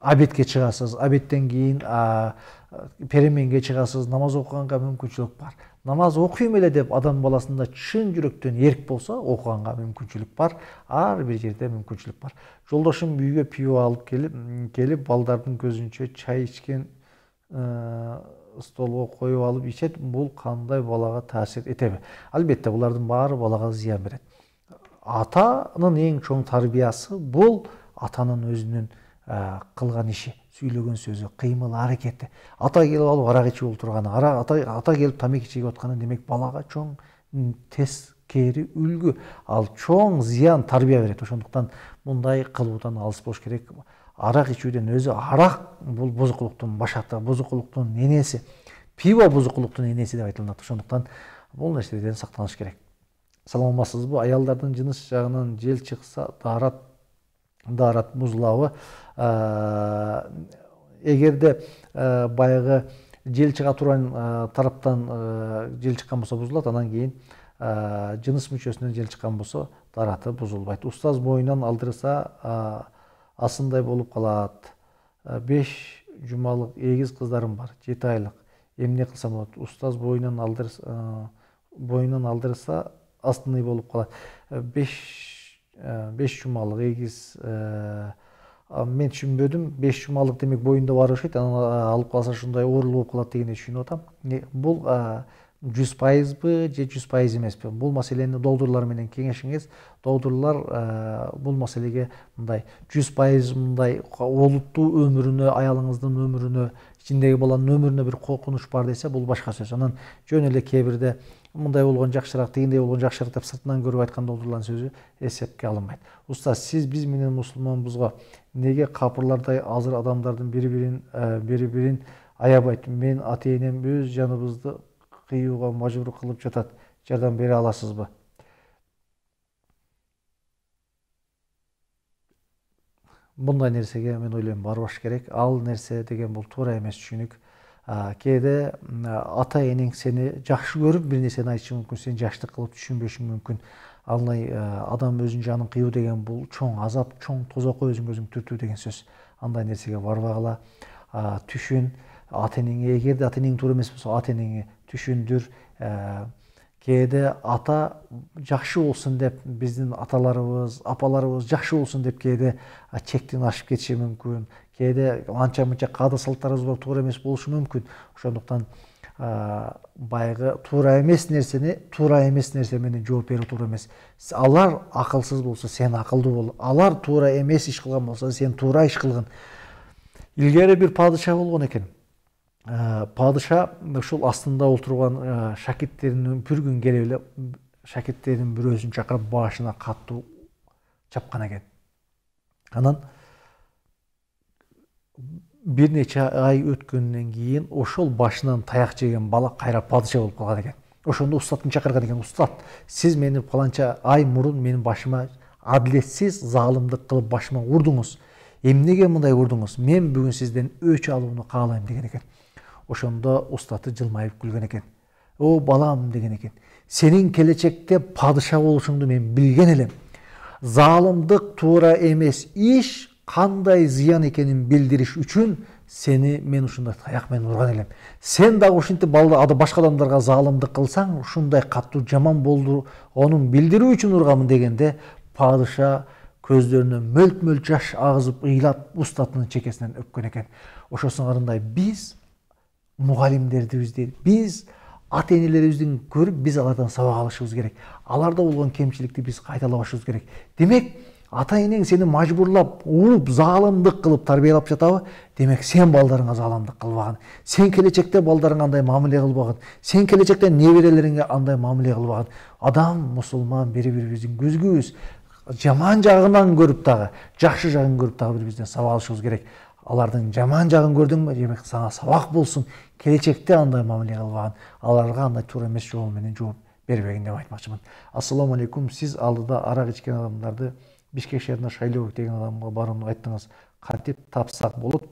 Speaker 1: обедке шығасыз обедтен кейін ә, переменге шығасыз намаз оқығанға мүмкіншілік бар намаз оқимын еле деп адам баласында шын жүректен ерік болса оқығанға мүмкіншілік бар ар бір жерде мүмкіншілік бар жолдашым үйге пиво алып келіп келіп балдардың көзінше чай ішкен ә, столға қойып алып ішеді бұл қандай балаға таасир етеді әлбетте бұлардың бары балаға зиян береді атаның ең чоң тарбиясы бұл атаның өзінің ә, қылған іші сөйлеген сөзі қимыл әрекеті ата келіп алып арақ ішіп отырғаны ата, ата келіп тамеки шегіп отырғаны демек балаға чоң тескери үлгі ал чоң зиян тарбия береді ошондуктан мындай кылуудан алыс болуш керек арақ ішуден өзі арақ бұл бузукулуктун башаты бузукулуктун энеси пиво бузукулуктун энеси деп айтылынады ошондуктан бул нерседен сактаныш керек саламатсызбы Аялдардың жыныс жағынан жел чыкса даарат даарат де эгерде э, баяғы жел чыга турган э, тараптан э, жел чыккан болсо бузулат анан кийин жыныс мүшесінен жел шыққан болса дараты бузулбайт устаз бойынан алдырса асындай болып калат беш жұмалық егіз қыздарым бар жети айлық емне қылсам болады устаз бойынан алдырса боюнан алдырса астыны болып қалады э, беш э, беш жұмалық егіз э, мен түшүнбөдүм беш жумалык демек боюнда бар окшойт аны алып калса ушундай оорлуу болуп калат дегенди түшүнүп атам бул жүз пайызбы же жүз пайыз эмеспи бул маселени доодурлар менен кеңешиңиз ә, бул маселеге мындай жүз пайыз мындай олуттуу өмүрүнө аялыңыздын өмүрүнө ичиндеги баланын өмүрүнө бир коркунуч бар десе бул башка сөз анан жөн эле кээ бирде мындай болған жақсырақ тигиндей болған жақсырақ деп сыртынан көрүп айтқан долдурлардын сөзі есепке алынбайды устаз сиз биз менен ғой неге қапырлардай азыр адамдардың бири ә, бирин бір бірін аябайт мен ата энем өз жаныбызды қиюға мәжбүр кылып жатат жардам бере ба Бұндай нерсеге мен ойлаймын барбаш керек ал нерсе деген бул туура эмес түшүнүк кээде ата энең сени жакшы көрүп бир нерсени айтышы мүмкүн сен жаштык кылып түшүнбөшүң мүмкүн андай адам өзүнүн жанын кыюу деген бул чоң азап чоң тозокко өзүңө өзүң түртүү деген сөз андай нерсеге барбагыла түшүн ата энеңе эгерде ата энең туура эмес болсо ата энеңе түшүндүр кээде ата жакшы болсун деп биздин аталарыбыз апаларыбыз жакшы болсун деп кээде чектен ашып кетиши мүмкүн кейде анча мынча каада салттарыбыз бар туура эмес болушу мүмкүн ошондуктан баягы туура эмес нерсени туура эмес нерсе менен жооп берүү туура эмес алар ақылсыз болсо сен акылдуу бол алар туура эмес иш кылган болсо сен туура иш кылгын илгери бир падыша болгон экен падыша ушул астында отурган шакиттеринин бир күн келип эле шакирттеринин бирөөсүн чакырып башына катуу чапкан экен анан бир нече ай өткөндөн кийин ошол башынан таяк жеген бала кайра падыша болуп калган экен ошондо устатын чакырган экен устат сиз мени фаланча ай мурун менин башыма адилетсиз заалымдык кылып башыма урдуңуз эмнеге мындай урдуңуз мен бүгүн сизден өч алууну каалайм деген экен ошондо устаты жылмайып күлгөн экен о балам деген экен сенин келечекте падыша болушуңду мен билген элем заалымдык туура эмес иш қандай зыян екенін білдіріш үшін сені мен ушундай менен урган элем сен дагы ушинтип башка адамдарга заалымдык кылсаң ушундай катуу жаман Оның билдирүү үчүн ургамын дегенде падыша көздөрүнө мөлт мөлт жаш агызып ыйлап устатынын чекесинен өпкөн экен Ошосың карагандай биз мугалимдерибизди биз ата энелерибизди көрүп биз алардан сабак алышыбыз керек аларда болгон кемчиликти биз кайталабашыбыз керек демек ата енең сені мажбурлап ұрып залымдық қылып тәрбиелеп жатабы демек сен балдарыңа залымдық қылбаған сен келечекте балдарыңа андай мамиле қылбаған сен келечекте неберелеріңе андай мамиле қылбаған адам мұсылман бири бирибиздин көзгүбүз жаман жағынан көріп тағы жақсы жағын көріп тағы бір бірімізден сабақ алышыбыз керек алардың жаман жағын көрдің бе демек саған сабақ болсын келечекте андай мамиле қылбаған аларға андай тура емес жолменен жауап бербегін деп айтмақшымын ассалаумағалейкум сіз алдыда арақ ішкен адамдарды бишкек шаарында шайлообек деген адамға баруын айттыңыз кантип тапсак болот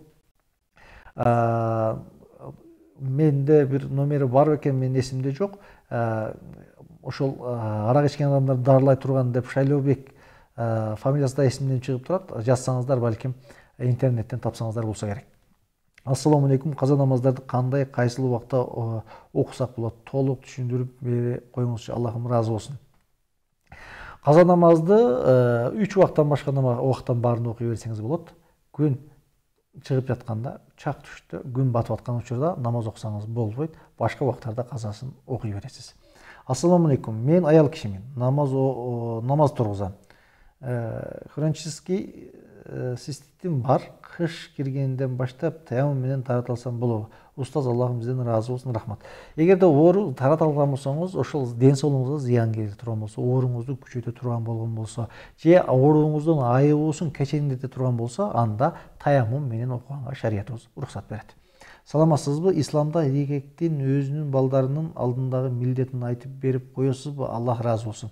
Speaker 1: менде бір номери бар бекен менин эсимде жок ошол арак ичкен адамдарды дарылай турган деп шайлообек фамилиясы да эсимден чыгып турат жазсаңыздар балким интернеттен тапсаңыздар болса керек ассалому алейкум каза намаздарды кандай кайсыл убакта окусак болот толук түшүндүрүп бере коюңузчу аллахым ыраазы болсун қаза намазды э, үч убактан башка убакыттан баарын окуй берсеңиз болот күн чыгып жатканда чак түштө күн батып аткан учурда намаз окусаңыз болбойт башка убактарда казасын окуй бересиз ассаламу алейкум мен аял кишимин намаз намаз тургузам э, хронический циститим э, бар қыш киргенден баштап таям менен алсам болобу устаз аллахым бизден ыраазы болсун рахмат эгерде оору тарата алган болсоңуз ошол ден соолугуңузга зыян келтире турган болсо ооруңузду күчөйтө турган болгон болсо же ооруңуздун айыгуусун кечеңдете турган болсо анда таяммум менен окуганга шариятыбыз уруксат берет саламатсызбы исламда эркектин өзүнүн балдарынын алдындагы милдетин айтып берип коесузбу аллах ыраазы болсун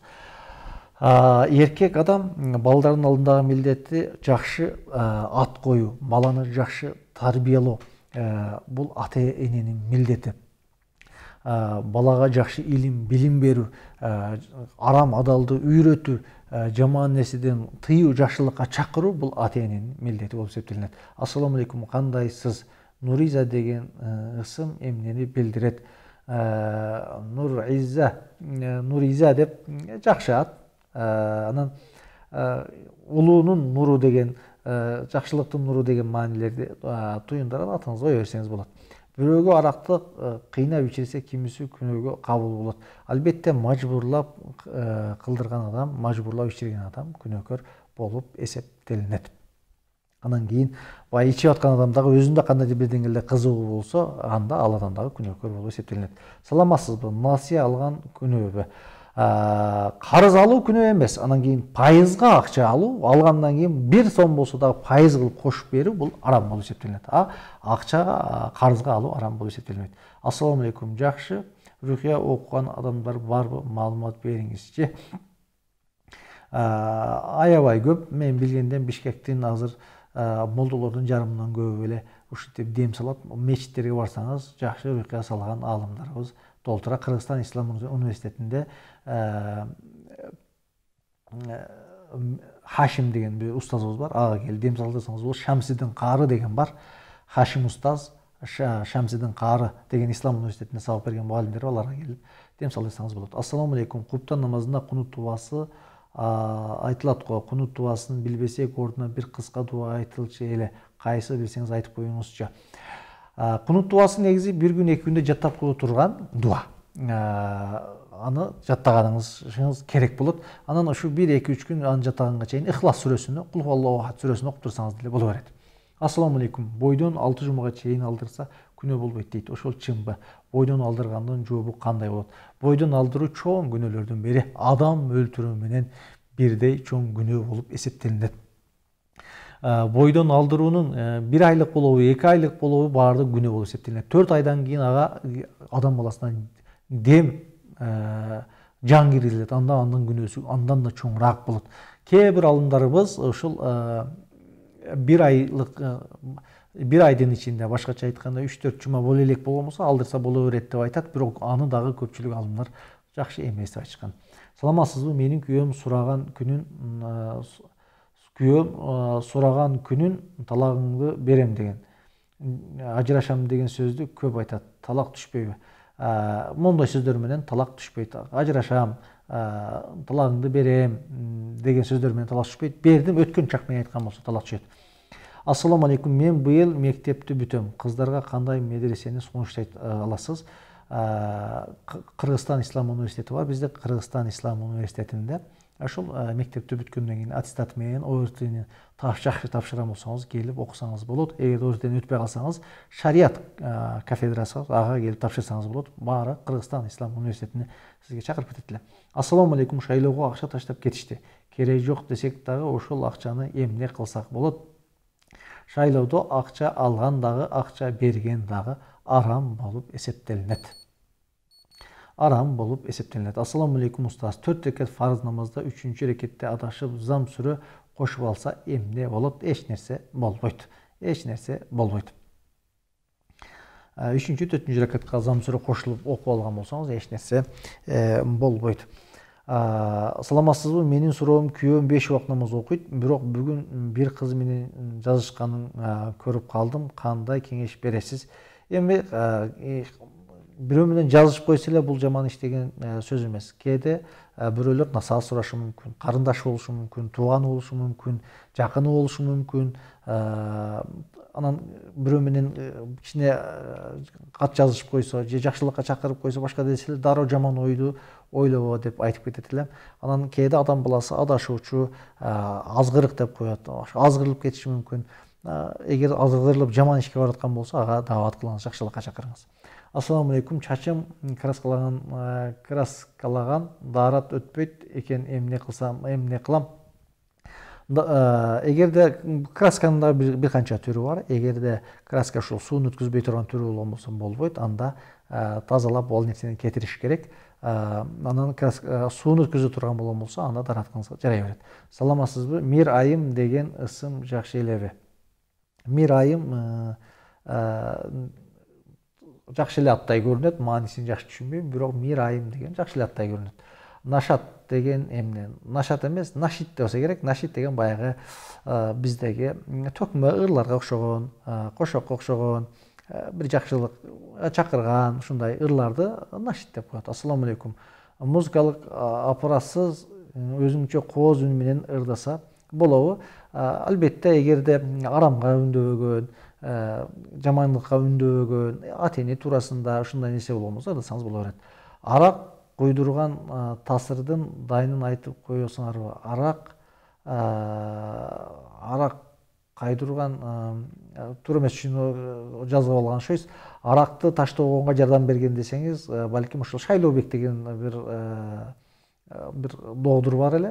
Speaker 1: ә, еркек адам балдарын алдындағы міндеті жақсы ат қою баланы жақсы тәрбиелеу ә, бұл ата ененің міндеті ә, балаға жақсы илім білім беру арам адалды үйрету ә, жаман нәрседен тыю жақсылыққа шақыру бұл ата ененің міндеті болып есептелінеді алейкум қандайсыз нуриза деген ысым емнені білдіреді ә, нуриза нуриза деп жақсы ат Э, анан э, улуунун нуру деген э, жакшылыктын нуру деген маанилерди туюмдардан атыңызга кое берсеңиз болот бирөөгө аракты кыйнап ичирсе кимиси күнөөгө кабыл болот албетте мажбурлап кылдырган адам мажбурлап ичирген адам күнөөкөр болуп эсептелинет анан кийин баягы ичип аткан адам дагы өзүндө кандайдыр бир деңгээлде кызыгуу болсо анда ал адам дагы күнөөкөр болуп эсептелинет саламатсызбы насыя алган күнөөбү Ә, қарыз алу күні емес анан кейін пайызға ақша алу алғаннан кейін бір сом болса да пайыз қылып қосып беру бұл арам болып есептелінеді а ақша қарызға алу арам болып есептелмейді ассалаумағалейкум жақсы рухия оқыған адамдар барбы маалымат беріңізші ә, аябай көп мен білгенден бишкектен азыр ә, молдолордун жарымынан көбү эле ушинтип дем салат мечиттерге барсаңыз жакшы рукуя салган аалымдарыбыз толтура кыргызстан ислам университетинде хашим деген бір ұстазымыз бар аға келіп дем салдырсаңыз ол шәмсидің қары деген бар хашим ұстаз шәмсидің қары деген ислам университетінде сабақ берген мұғалімдер оларға келіп дем салсаңыз болады ассалаумағалейкум құптан намазында құнут дуасы айтылады ғой құнут дуасын білбесек орнына бір қысқа дуа айтылшы еле қайсы білсеңіз айтып қойыңызшы құнут дуасы негізі бір күн екі күнде жаттап қойып отырған дуа аны жаттағаныңыз керек болады анан ушу бир эки үч күн аны жаттаганга чейин ыхлас сүрөсүн кул ахад сүрөсүн окуп турсаңыз деле боло берет ассалому алейкум бойдон алты жумага чейин алдырса күнөө болбойт дейт ошол чынбы бойдон алдыргандын жообу кандай болот бойдон алдыруу чоң күнөөлөрдүн бири адам өлтүрүү менен бирдей чоң күнөө болуп эсептелинет э, бойдон алдыруунун э, бир айлык болобу эки айлык болобу баардыгы күнөө болуп эсептелинет төрт айдан кийин ага адам баласынан дем Э, жан кирилет анда анын күнөөсү андан да чоңураак болот кээ бир алымдарыбыз ушул э, бир айлык э, бир айдын ичинде башкача айтканда үч төрт жума боло элек болгон болсо алдырса боло берет деп айтат бирок аны дагы көпчүлүк алымдар жакшы эмес деп айтышкан саламатсызбы менин күйөөм сураган күнүн күйөөм сураган күнүн талагыңды берем деген ажырашам деген сөздү көп айтат талак түшпөйбү Э, Мондай сөздөр э, менен талак түшпөйт ажырашам талагыңды берем деген сөздөр менен талак түшпөйт бердим өткөн чак менен айткан болсо талак түшөт ассалому алейкум мен быйыл мектепти бүтөм кыздарга кандай медресени сунуштай э, аласыз кыргызстан ислам университети бар бизде кыргызстан ислам Университетінде ошол ә, мектепти бүткөндөн кейін аттестат менен орт жакшы тапшырган болсоңуз келип окусаңыз болот эгер орден өтпөй калсаңыз шарият ә, кафедрасы ага келип тапшырсаңыз болот баары кыргызстан ислам университетине сизге чакырып кетет эле ассалому алейкум шайлоого акча таштап кетишти кереги жок десек дагы ошол акчаны эмне кылсак болот шайлоодо акча алган дагы акча берген дагы арам болуп эсептелинет арам болып эсептелинет ассалому алейкум устаз төрт рекет фарз намазда үчүнчү рекетте адашып зам сүрө кошуп алса эмне болот эч нерсе болбойт эч нерсе болбойт үчүнчү төртүнчү ракатка зам сүрө кошулуп окуп алган болсоңуз эч нерсе болбойт саламатсызбы менин суроом күйөөм беш убак намаз окуйт бирок бүгүн бир кыз менен жазышканын көрүп калдым кандай кеңеш бересиз эми менен жазышып койсо эле бул жаман иш деген э, сөз эмес кээде э, бирөөлөр насал сурашы мүмкін карындашы болушу мүмкін туған болушу мүмкүн жакыны болушу мүмкүн э, анан бирөө менен кичине кат жазышып койсо же жакшылыкка чакырып койсо башка эле дароо жаман ойду ойлобо деп айтып кетет элем анан кээде адам баласы адашуучу азгырык деп коет азгырылып кетиши мүмкүн эгер азгырылып жаман ишке бараткан болсо ага даават кылыңыз жакшылыкка чакырыңыз ассалаумағалейкум чачым краскалаган краскалаган э, даарат өтпөйт экен эмне кылсам эмне кылам э, эгерде красканын бір бир канча түрү бар эгерде краска ушул сууну өткізбей тұрған түрі болған болса болбойт анда э, тазалап ол нерсени кетіріш керек анан сууну өткүзө турган болгон болса анда таратканыңызга жарай берет саламатсызбы мир айым деген ысым жақсы элеби мир айым жакшы эле аттай көрүнөт маанисин жакшы түшүнбөйм бирок мирайым деген жакшы эле аттай көрүнөт нашат деген эмне нашат эмес нашит болсо керек нашит деген баягы э, биздеги төкмө ырларга окшогон э, кошокко окшогон э, бир жакшылык чакырган ушундай ырларды нашит деп коет ассалому алейкум музыкалык аппаратсыз өзүңчө кооз үн менен ырдаса болобу албетте эгерде арамга үндөбөгөн Э, жамандыққа үндөгөн эне туурасында ушундай нерсе болсо ырдасаңыз боло берет арак куйдурган таасирдин дайынын айтып коесуңарбы арак арак кайдырган туура эмес түшүнү жазып алган окшойсуз аракты таштоогонго жардам берген десеңиз балким ошол шайлообек деген бир бир доодур бар эле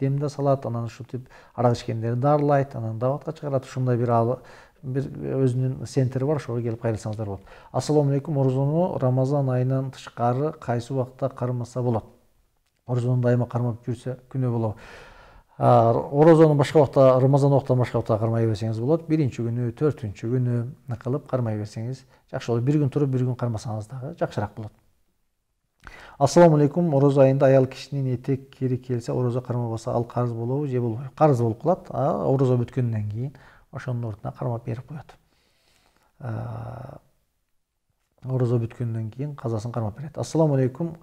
Speaker 1: дем да салат анан ушинтип арак ичкендерди дарылайт анан дааватка чыгарат ушундай бир бір өзінің центрі бар ошоға келіп кайрылсаңыздар болады алейкум орозону рамазан айынан тышкары кайсы убакта кармаса болот орозону дайыма кармап жүрсе күнөө болобу орозону башка убакта рамазан убактан башка убакта кармай берсеңиз болот биринчи күнү төртүнчү күнү кылып кармай берсеңиз жакшы болот бир күн туруп бир күн кармасаңыз дагы жакшыраак болот алейкум орозо айында аял кишинин этек кири келсе орозо кармабаса ал карыз болобу же болбойбу карыз болуп калат орозо бүткөндөн кийин ошонун ордуна кармап берип коет орозо бүткөндөн кийин казасын кармап берет ассалому алейкум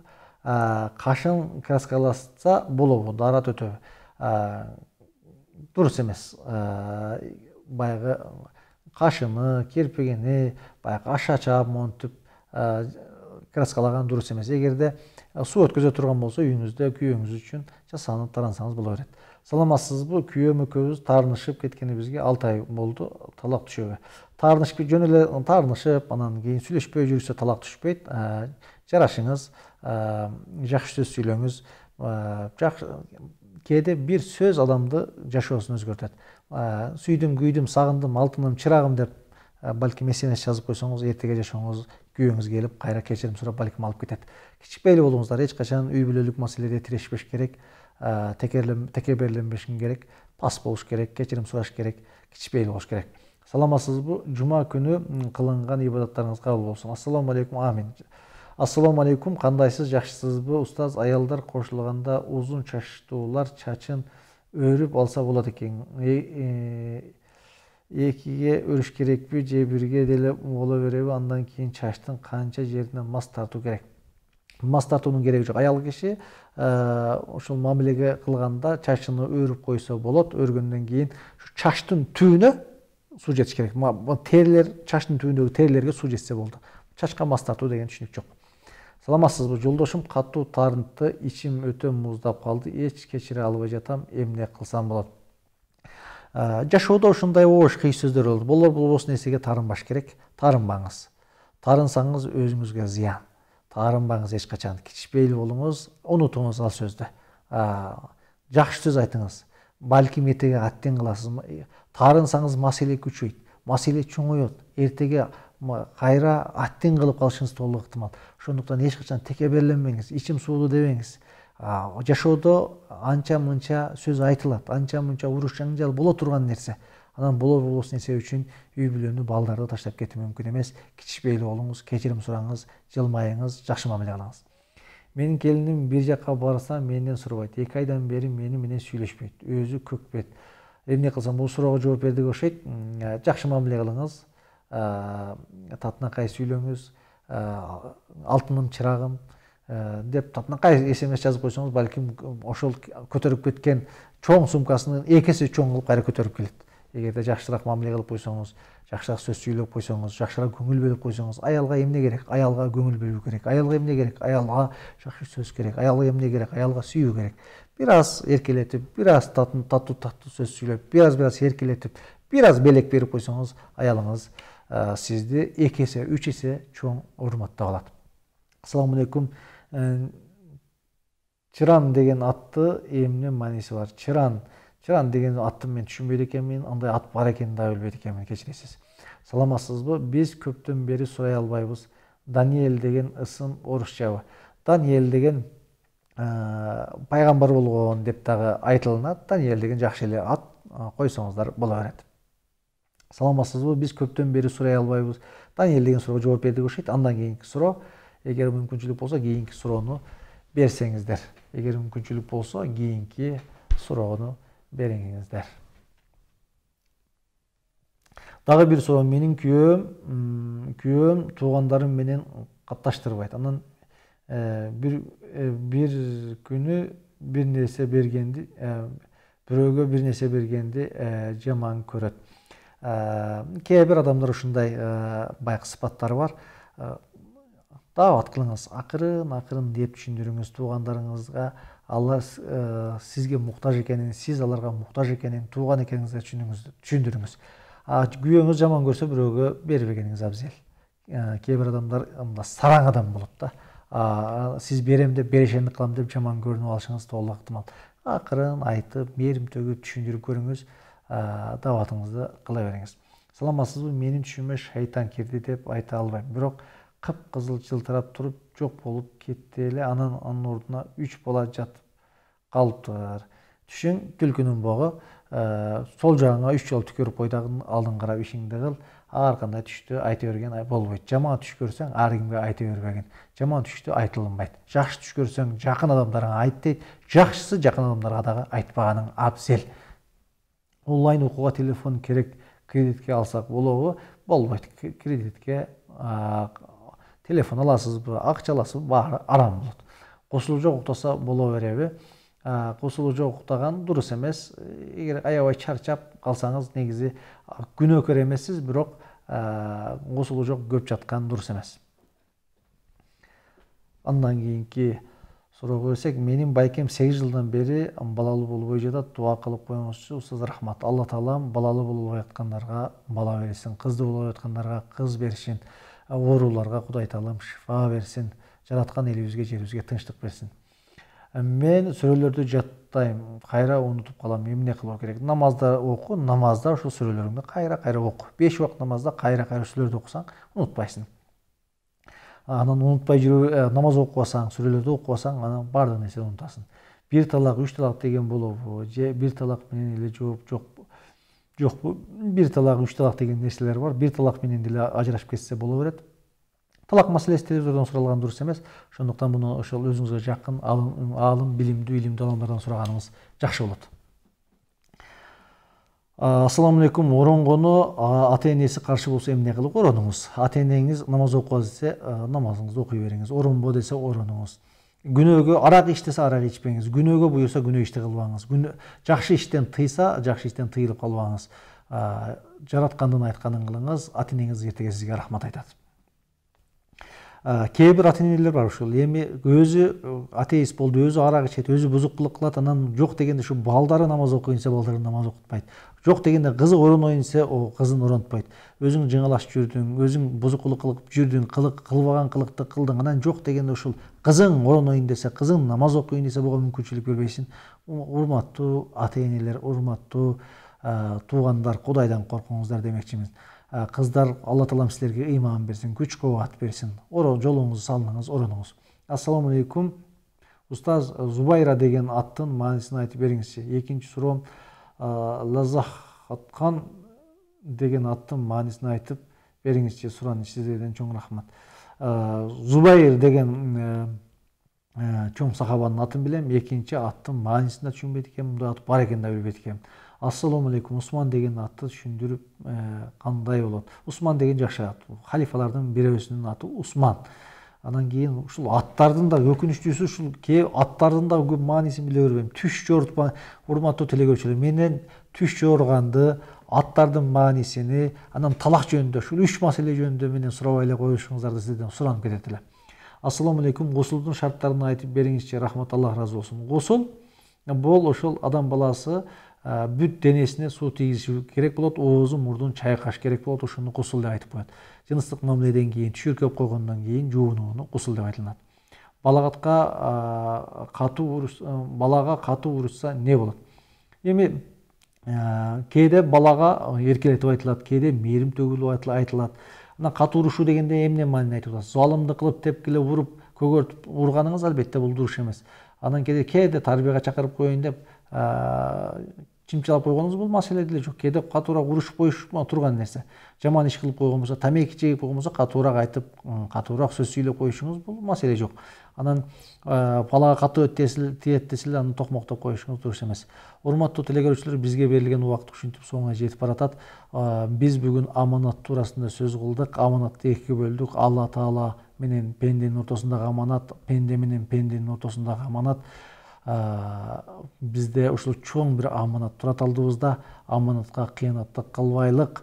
Speaker 1: кашын краскаласа болобу дара төтөбү дұрыс емес баяғы қашыны керпегені баяғы аша чап монтип краскалаған дұрыс емес егер де су өткізе тұрған болса үйіңізде күйеуіңіз үшін жасанып тарансаңыз бола береді саламатсызбы күйөөм экөөбүз таарынышып кеткенибизге алты ай болду талак түшөбү таарынышып жөн эле таарынышып анан кийин сүйлөшпөй жүрсө талак түшпөйт жарашыңыз жакшы сөз сүйлөңүз кээде бир сөз адамды жашоосун өзгөртөт сүйдүм күйдүм сагындым алтыным чырагым деп балким смс жазып койсоңуз эртеге жашооңуз күйөөңүз келип кайра кечирим сурап балким алып кетет эле болуңуздар эч качан үй бүлөлүк маселеде тирешпеш керек ә, керек ас болуш керек кечирим сураш керек кичипейил болуш керек саламатсызбы жума күнү кылынган ибадаттарыңыз кабыл болсун ассаламу алейкум амин ассаламу алейкум кандайсыз жакшысызбы устаз аялдар кошулганда узун чачтуулар чачын өрүп алса болот экен экиге өрүш керекпи же бирге деле боло береби андан кийин чачтын канча жерине мас тартуу керек мас тартуунун кереги жок аял киши э, ошол мамилеге кылганда чачыны өрүп койсо болот өргөндөн кийин чачтын түбүнө суу жетиш керек терилер чачтын түбүндөгү терилерге суу жетсе болду чачка мас тартуу деген түшүнүк жок саламатсызбы жолдошум катуу тарынтты ичим өтө муздап калды эч кечире албай жатам эмне кылсам болот э, жашоодо ушундай оош кыйыш сөздөр болот болор болбос нерсеге тарынбаш керек тарынбаңыз тарынсаңыз өзүңүзгө зыян тарынбаңыз ешқашан кичипейил болыңыз унутуңуз ал сөздү жақсы сөз айтыңыз балким эртеге аттен кыласыз тарынсаңыз маселе күчөйт мәселе чоңоет ертеге қайра аттен қылып калышыңыз толық ыктымал ошондуктан эч качан текеберленбеңиз ичим сууду дебеңиз жашоодо анча мынча сөз айтылат анча мынча уруш жаңжал боло турган нерсе анан болор болбос нерсе үчүн үй бүлөнү балдарды таштап кетүү мүмкүн эмес кичишпейлүү болуңуз кечирим сураңыз жылмайыңыз жакшы мамиле кылыңыз менин келиним бир жака барса менден сурабайт эки айдан бери мени менен сүйлөшпөйт өзү көкбет эмне кылсам бул суроого жооп бердик окшойт жакшы мамиле кылыңыз татынакай сүйлөңүз алтыным чырагым деп татынакай смс жазып койсоңуз балким ошол көтөрүп кеткен чоң сумкасынын эсе чоң кылып кайра көтөрүп келет эгерде жақсырақ мамиле қылып қойсаңыз жақсырақ сөз сүйлөп койсоңуз жакшыраак көңүл бөлүп койсоңуз аялга эмне керек аялга көңіл бөлу керек аялга эмне керек аялга жақсы сөз керек аялга эмне керек аялга сүйүү керек біраз еркелетіп біраз бир тату, тату таттуу сөз сүйлөп біраз біраз еркелетіп біраз белек беріп қойсаңыз аялыңыз сізді эки есе үч есе чоң урматтап алады. ассаламу алейкум чыран деген атты эмне мааниси бар чыран жан деген атты мен түсінбейді екенмін андай ат бар екенін да билбейт екенмін кешіресіз саламатсызбы біз көптен бері сұрай албайбыз даниэль деген ысым орусчабы даниэль деген пайғамбар болгон деп дагы айтылынат даниэль деген жакшы эле ат койсоңуздар боло берет саламатсызбы биз көптөн бери сурай албайбыз даниэль деген суроого жооп бердик окшойт андан кийинки суроо эгер мүмкүнчүлүк болсо кийинки суроону берсеңиздер эгер мүмкүнчүлүк болсо кийинки суроону беріңіздер дагы бір суроо менің күйөөм күйөөм туугандарым менен катташтырбайт анан бир күні күнү бир нерсе бергенди бирөөгө бир нерсе бергенди жаман көрөт кээ кейбір адамдар ушундай баягы сипаттары бар даават кылыңыз ақырын, ақырын деп түшүндүрүңүз туугандарыңызга алла ә, сізге мұқтаж екенін сіз аларға мұқтаж екенін туған екеніңізді түсіндіріңіз күйеуіңіз жаман көрсе біреуге бербегеніңіз абзел ә, кейбір адамдар мына сараң адам болады да ә, сіз берем деп берешендік қыламын деп жаман көрініп алышыңыз толық ықтимал ақырын айтып мейірім төгіп түсіндіріп көріңіз ә, дауатыңызды қыла беріңіз саламатсыз менің түсіме шайтан кірді деп айта алмаймын бірақ қып қызыл жылтырап тұрып жоқ болып кетті эле анан анын ордуна үч бала жатып калыптыр түшүң түлкүнүн богу ә, сол жагыңа үч жол түкүрүп кой дагы алдын қарап ишиңди қыл ар кандай түштү айта берген болбойт жаман түш көрсең ар кимге айта бербегин жаман түштү айтылынбайт жақсы түш көрсең жақын адамдарыңа айт дейт жакшысы жакын адамдарга дагы айтпаганың абзел онлайн окууга телефон керек кредитке алсақ болобу болмайды кредитке телефон аласызбы акча аласызбы баары арам болот кошулуу жок уктаса боло береби кошулуу жок уктаган дурус эмес эгер аябай чарчап калсаңыз негизи күнөөкөр эмессиз бирок кошулуу жок көп жаткан дурус эмес андан кийинки суроого келсек менин байкем сегиз жылдан бери балалуу болбой жатат дуа кылып коюңузчу устаз рахмат алла таалам балалуу албай аткандарга бала берсин кызды болбой аткандарга кыз берсин ауруларға құдай таалам шифа берсін жаратқан элибизге жерибизге тыныштық берсін ә, мен сүрөлөрдү жаттайм кайра унутуп калам эмне кылуу керек намазда оку намазда ушул сүрелеріңді қайра қайра оку беш уақыт намазда қайра қайра сүрөлөрдү окусаң унутпайсың анан унутпай жүрө ә, намаз оқып сүрелерді оқып окубасаң анан баардык нерсени унутасың бир талақ үч талақ деген болобу же бир талақ менен эле жооп жоқ жок бир талак үч талак деген нерселер бар бир талак менен деле ажырашып кетсе боло берет талак маселеси телевизордон суралган дурус эмес ошондуктан муну ошол өзүңүзгө жакын аалым билимдүү илимдүү адамдардан сураганыңыз жакшы болот ассаламу алейкум оронгону ата энеси каршы болсо эмне кылып оронуңуз ата энеңиз намаз окуңуз десе намазыңызды окуй бериңиз оронбо десе оронуңуз күнөөгө арак иштесе арак ичпеңиз күнөөгө буюрса күнөө ишти кылбаңыз жакшы иштен тыйса жакшы иштен тыйылып калбаңыз жараткандын айтканын кылыңыз ата энеңиз эртеге сизге рахмат айтат кээ бир ата энелер бар ушул эми өзү атеист болду өзү арак ичет өзү бузукулук кылат анан жок дегенде ушу балдары намаз десе балдары намаз окутпайт жоқ дегенде қызы орын ойынса о қызын ұрантпайды өзің жыңалашып жүрдің өзің бұзықылық қылып жүрдің қылық қылбаған қылықты қылдың анан жоқ дегенде ушул қызың орын ойын десе қызың намаз оқиын десе буга мүмкүнчүлүк бербейсиң урматтуу ата энелер урматтуу туугандар кудайдан коркуңуздар демекчимин қыздар алла таалам силерге ыйман берсин күч кубат берсин жолуңузду салыңыз оронуңуз ассалому алейкум устаз зубайра деген аттын маанисин айтып бериңизчи экинчи суроом лазахатқан деген аттың мағынасын айтып беріңізші сұраныш сіздерден чоң рахмат зубайр деген чоң сахабаның атын билем екінші аттың маанисин да түшүнбөйт экенмин мындай ат бар экенин да билбейт экенмин ассалому алейкум усман деген атты түшүндүрүп қандай болот усман деген жақсы ат халифалардың бирөөсүнүн аты усман анан кийин ушул аттардын да өкүнүчтүүсү ушул кээ аттардын дагы көп маанисин биле бербейм түш жоортпа урматтуу көрүүчүлөр менен түш жоорганды аттардын маанисини анан талак жөнүндө ушул үч маселе жөнүндө менен сурабай эле коюшуңуздарды сиздерден суранып кетет элем ассалому алейкум гусулдун шарттарын айтып бериңизчи рахмат аллах ыраазы болсун гусул бул ошол адам баласы Э, бүт денесіне су тигізу керек болот оозу мурдун чайкаш керек болот ошону гусул деп айтып коет жыныстык мамиледен кийин түшүркөп койгондон кийин жуунууну гусул деп айтылат балагатка катуу э, э, балага катуу урушса эмне болот эми кээде балага эркелетип айтылат кээде мээрим төгүлүп айтылат анан катуу урушуу дегенде эмне маанини айтып атасыз залымдык кылып тепкиле уруп көгөртүп урганыңыз албетте бул дуруш эмес анан кээде тарбияга чакырып коеюн деп чимчилап койгонуңуз бул маселе деле жок кээде катуураак урушуп коюшуп турган нерсе жаман иш кылып койгон болсо тамеки чегип койгон болсо катуураак айтып катуураак сөз сүйлөп коюшуңуз бул маселе жок анан балага э, катуу тиет десе аны токмоктоп коюшуңуз дурус эмес урматтуу теле көрүүчүлөр бизге берилген убакыт ушинтип соңуна жетип баратат э, биз бүгүн аманат туурасында сөз кылдык аманатты экиге бөлдүк алла таала менен пенденин ортосундагы аманат пенде менен пенденин ортосундагы аманат бізде ушул чоң бир аманат турат алдыбызда аманатка кыянаттык кылбайлык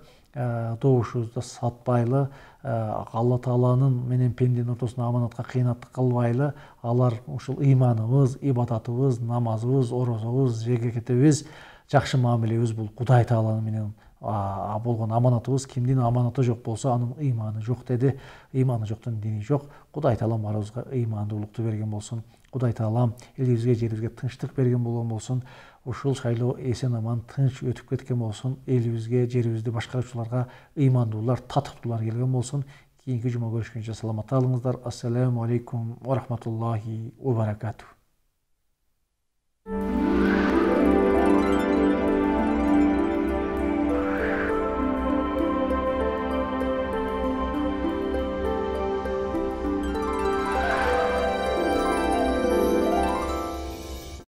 Speaker 1: добушубузду ә, сатпайлы ә, алла тааланын менен пенденин ортосунда аманатка кыянаттык кылбайлы алар ушул ыйманыбыз ибадатыбыз намазыбыз орозобуз жегекетебиз жакшы мамилебиз бул кудай таала менен болгон аманатыбыз кимдин аманаты жок болсо анын ыйманы жок деди ыйманы жоктун дини жок кудай таала баарыбызга ыймандуулукту берген болсун құдай тағалам елімізге жерімізге тыныштық берген болған болсын ушул шайлоо эсен аман тынч өтіп кеткен болсын елімізге жерибизди басқарушыларға имандулар татыктуулар келген болсын, кейінгі жұма көрүшкөнчө саламатта калыңыздар ассалаумағалейкум алейкум ва рахматуллахи баракату